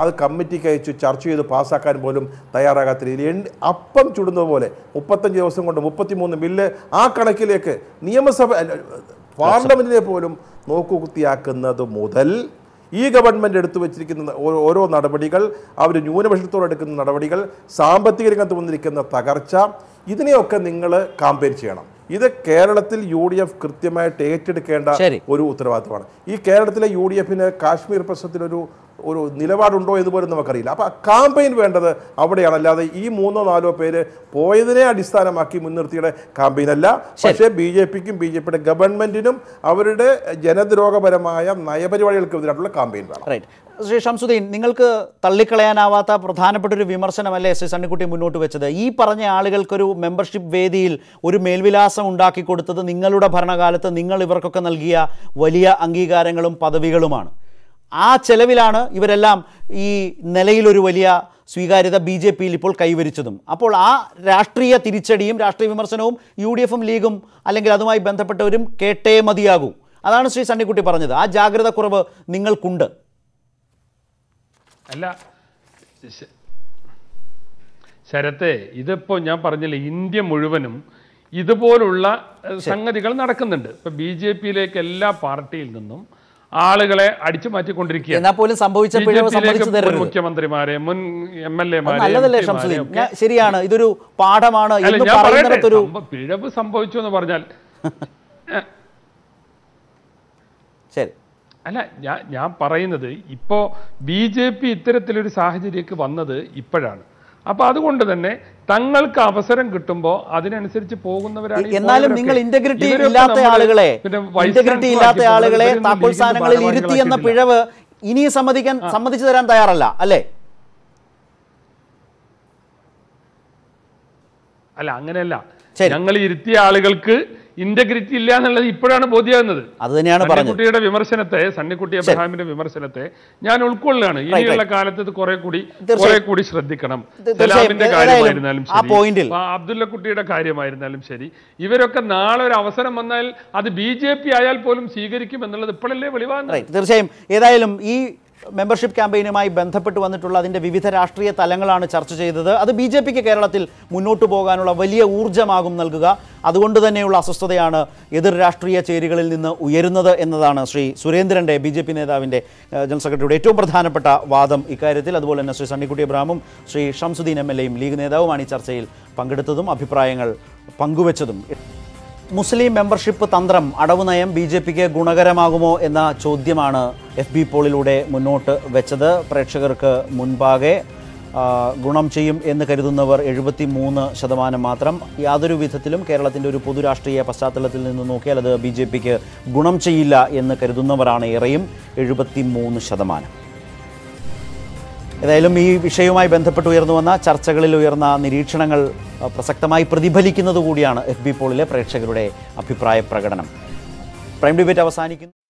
അത് കമ്മിറ്റിക്ക് അയച്ച് ചർച്ച ചെയ്ത് പാസ്സാക്കാൻ പോലും തയ്യാറാകാത്ത രീതിയിൽ അപ്പം ചുടുന്നത് പോലെ മുപ്പത്തഞ്ച് ദിവസം കൊണ്ട് മുപ്പത്തിമൂന്ന് ബില്ല് ആ കണക്കിലേക്ക് നിയമസഭ പാർലമെൻറ്റിനെ പോലും നോക്കുകുത്തിയാക്കുന്നത് മുതൽ ഈ ഗവൺമെൻറ് എടുത്തു വെച്ചിരിക്കുന്ന ഓരോ നടപടികൾ അവർ ന്യൂനപക്ഷത്തോടെ എടുക്കുന്ന നടപടികൾ സാമ്പത്തിക രംഗത്ത് വന്നിരിക്കുന്ന തകർച്ച ഇതിനെയൊക്കെ നിങ്ങൾ കാമ്പയിൻ ചെയ്യണം ഇത് കേരളത്തിൽ യു ഡി എഫ് കൃത്യമായിട്ട് ഏറ്റെടുക്കേണ്ട ഒരു ഉത്തരവാദിത്തമാണ് ഈ കേരളത്തിലെ യു ഡി എഫിന് കാശ്മീർ പ്രശ്നത്തിനൊരു ഒരു നിലപാടുണ്ടോ എന്ന് പോലും നമുക്കറിയില്ല അപ്പോൾ കാമ്പയിൻ വേണ്ടത് അവിടെയാണ് അല്ലാതെ ഈ മൂന്നോ നാലോ പേര് പോയതിനെ അടിസ്ഥാനമാക്കി മുൻനിർത്തിയുടെ കാമ്പയിൻ അല്ല പക്ഷേ ബി ജെ പിക്കും ബി ജെ പിയുടെ ഗവൺമെന്റിനും അവരുടെ ജനദ്രോഹപരമായ നയപരിപാടികൾക്കെതിരായിട്ടുള്ള കാമ്പയിൻ വേണം ശ്രീ ഷംസുദ്ദീൻ നിങ്ങൾക്ക് തള്ളിക്കളയാനാവാത്ത പ്രധാനപ്പെട്ട ഒരു വിമർശനമല്ലേ എസ് സണ്ണിക്കുട്ടി മുന്നോട്ട് വെച്ചത് ഈ പറഞ്ഞ ആളുകൾക്കൊരു മെമ്പർഷിപ്പ് വേദിയിൽ ഒരു മേൽവിലാസം ഉണ്ടാക്കി കൊടുത്തത് നിങ്ങളുടെ ഭരണകാലത്ത് നിങ്ങൾ ഇവർക്കൊക്കെ നൽകിയ വലിയ അംഗീകാരങ്ങളും പദവികളുമാണ് ആ ചെലവിലാണ് ഇവരെല്ലാം ഈ നിലയിലൊരു വലിയ സ്വീകാര്യത ബി ജെ പിയിൽ ഇപ്പോൾ കൈവരിച്ചതും അപ്പോൾ ആ രാഷ്ട്രീയ തിരിച്ചടിയും രാഷ്ട്രീയ വിമർശനവും യു ഡി എഫും ലീഗും അല്ലെങ്കിൽ അതുമായി ബന്ധപ്പെട്ടവരും കേട്ടേ മതിയാകും അതാണ് ശ്രീ സണ്ണിക്കുട്ടി പറഞ്ഞത് ആ ജാഗ്രത കുറവ് നിങ്ങൾക്കുണ്ട് അല്ല ശരത്തെ ഇതിപ്പോൾ ഞാൻ പറഞ്ഞില്ലേ ഇന്ത്യ മുഴുവനും ഇതുപോലുള്ള സംഗതികൾ നടക്കുന്നുണ്ട് ഇപ്പൊ ബി ജെ പിയിലേക്ക് എല്ലാ പാർട്ടിയിൽ നിന്നും ആളുകളെ അടിച്ചു മാറ്റിക്കൊണ്ടിരിക്കുക എന്നാൽ പോലും സംഭവിച്ച മുഖ്യമന്ത്രിമാരെ മുൻ എം എൽ എമാരെ ശരിയാണ് ഇതൊരു പാഠമാണ് പിഴവ് സംഭവിച്ചു എന്ന് പറഞ്ഞാൽ ശരി അല്ല ഞാൻ ഞാൻ പറയുന്നത് ഇപ്പോൾ ബി ജെ പി ഇത്തരത്തിലൊരു സാഹചര്യമൊക്കെ വന്നത് ഇപ്പോഴാണ് അപ്പൊ അതുകൊണ്ട് തന്നെ തങ്ങൾക്ക് അവസരം കിട്ടുമ്പോ അതിനനുസരിച്ച് പോകുന്നവരാണ് എന്നാലും നിങ്ങൾ ഇന്റഗ്രിറ്റി ഇല്ലാത്ത ആളുകളെ ഇന്റഗ്രിറ്റി ഇല്ലാത്ത ആളുകളെ താക്കോൽ സ്ഥാനങ്ങളിൽ ഇരുത്തി എന്ന പിഴവ് ഇനി സമ്മതിക്കാൻ സമ്മതിച്ചു തരാൻ തയ്യാറല്ല അല്ലേ അല്ല അങ്ങനെയല്ല ഞങ്ങൾ ഇരുത്തിയ ആളുകൾക്ക് ഇന്റഗ്രിറ്റി ഇല്ല എന്നുള്ളത് ഇപ്പോഴാണ് ബോധ്യാകുന്നത് അത് തന്നെയാണ് സണ്ണിക്കുട്ടിയുടെ വിമർശനത്തെ സണ്ണിക്കുട്ടി അബ്രഹാമിന്റെ വിമർശനത്തെ ഞാൻ ഉൾക്കൊള്ളുകയാണ് ഇനിയുള്ള കാലത്ത് കുറെ കൂടി കുറെ കൂടി ശ്രദ്ധിക്കണം സലാമിന്റെ കാര്യമായിരുന്നാലും ശരി അബ്ദുല്ലക്കുട്ടിയുടെ കാര്യമായിരുന്നാലും ശരി ഇവരൊക്കെ നാളെ ഒരു അവസരം വന്നാൽ അത് ബി ജെ പി ആയാൽ പോലും സ്വീകരിക്കും എന്നുള്ളത് ഇപ്പോഴല്ലേ വെളിവാകുന്നത് തീർച്ചയായും ഏതായാലും ഈ മെമ്പർഷിപ്പ് ക്യാമ്പയിനുമായി ബന്ധപ്പെട്ട് വന്നിട്ടുള്ള അതിൻ്റെ വിവിധ രാഷ്ട്രീയ തലങ്ങളാണ് ചർച്ച ചെയ്തത് അത് ബി ജെ പിക്ക് കേരളത്തിൽ മുന്നോട്ട് പോകാനുള്ള വലിയ ഊർജ്ജമാകും നൽകുക അതുകൊണ്ട് തന്നെയുള്ള അസ്വസ്ഥതയാണ് എതിർ രാഷ്ട്രീയ ചേരികളിൽ നിന്ന് ഉയരുന്നത് എന്നതാണ് ശ്രീ സുരേന്ദ്രൻ്റെ ബി ജെ പി നേതാവിൻ്റെ ജനറൽ സെക്രട്ടറിയുടെ ഏറ്റവും പ്രധാനപ്പെട്ട വാദം ഇക്കാര്യത്തിൽ അതുപോലെ തന്നെ ശ്രീ സണ്ണിക്കുട്ടി അബ്രാമും ശ്രീ ഷംസുദ്ദീൻ എം എൽ എയും ലീഗ് നേതാവുമാണ് ഈ ചർച്ചയിൽ പങ്കെടുത്തതും അഭിപ്രായങ്ങൾ പങ്കുവച്ചതും മുസ്ലിം മെമ്പർഷിപ്പ് തന്ത്രം അടവ് നയം ബി ജെ പിക്ക് ഗുണകരമാകുമോ എന്ന ചോദ്യമാണ് എഫ് ബി പോളിലൂടെ മുന്നോട്ട് വെച്ചത് പ്രേക്ഷകർക്ക് മുൻപാകെ ഗുണം ചെയ്യും എന്ന് കരുതുന്നവർ എഴുപത്തി മൂന്ന് ശതമാനം മാത്രം യാതൊരു വിധത്തിലും കേരളത്തിൻ്റെ ഒരു പൊതു രാഷ്ട്രീയ പശ്ചാത്തലത്തിൽ നിന്ന് നോക്കിയാൽ അത് ബി ജെ പിക്ക് ഗുണം ചെയ്യില്ല എന്ന് കരുതുന്നവരാണ് ഏറെയും എഴുപത്തി മൂന്ന് ശതമാനം ഏതായാലും ഈ വിഷയവുമായി ബന്ധപ്പെട്ട് ഉയർന്നു വന്ന ചർച്ചകളിൽ ഉയർന്ന നിരീക്ഷണങ്ങൾ പ്രസക്തമായി പ്രതിഫലിക്കുന്നത് കൂടിയാണ് എഫ് ബി പോളിലെ പ്രേക്ഷകരുടെ അഭിപ്രായ പ്രകടനം പ്രൈം ഡിബേറ്റ് അവസാനിക്കുന്നു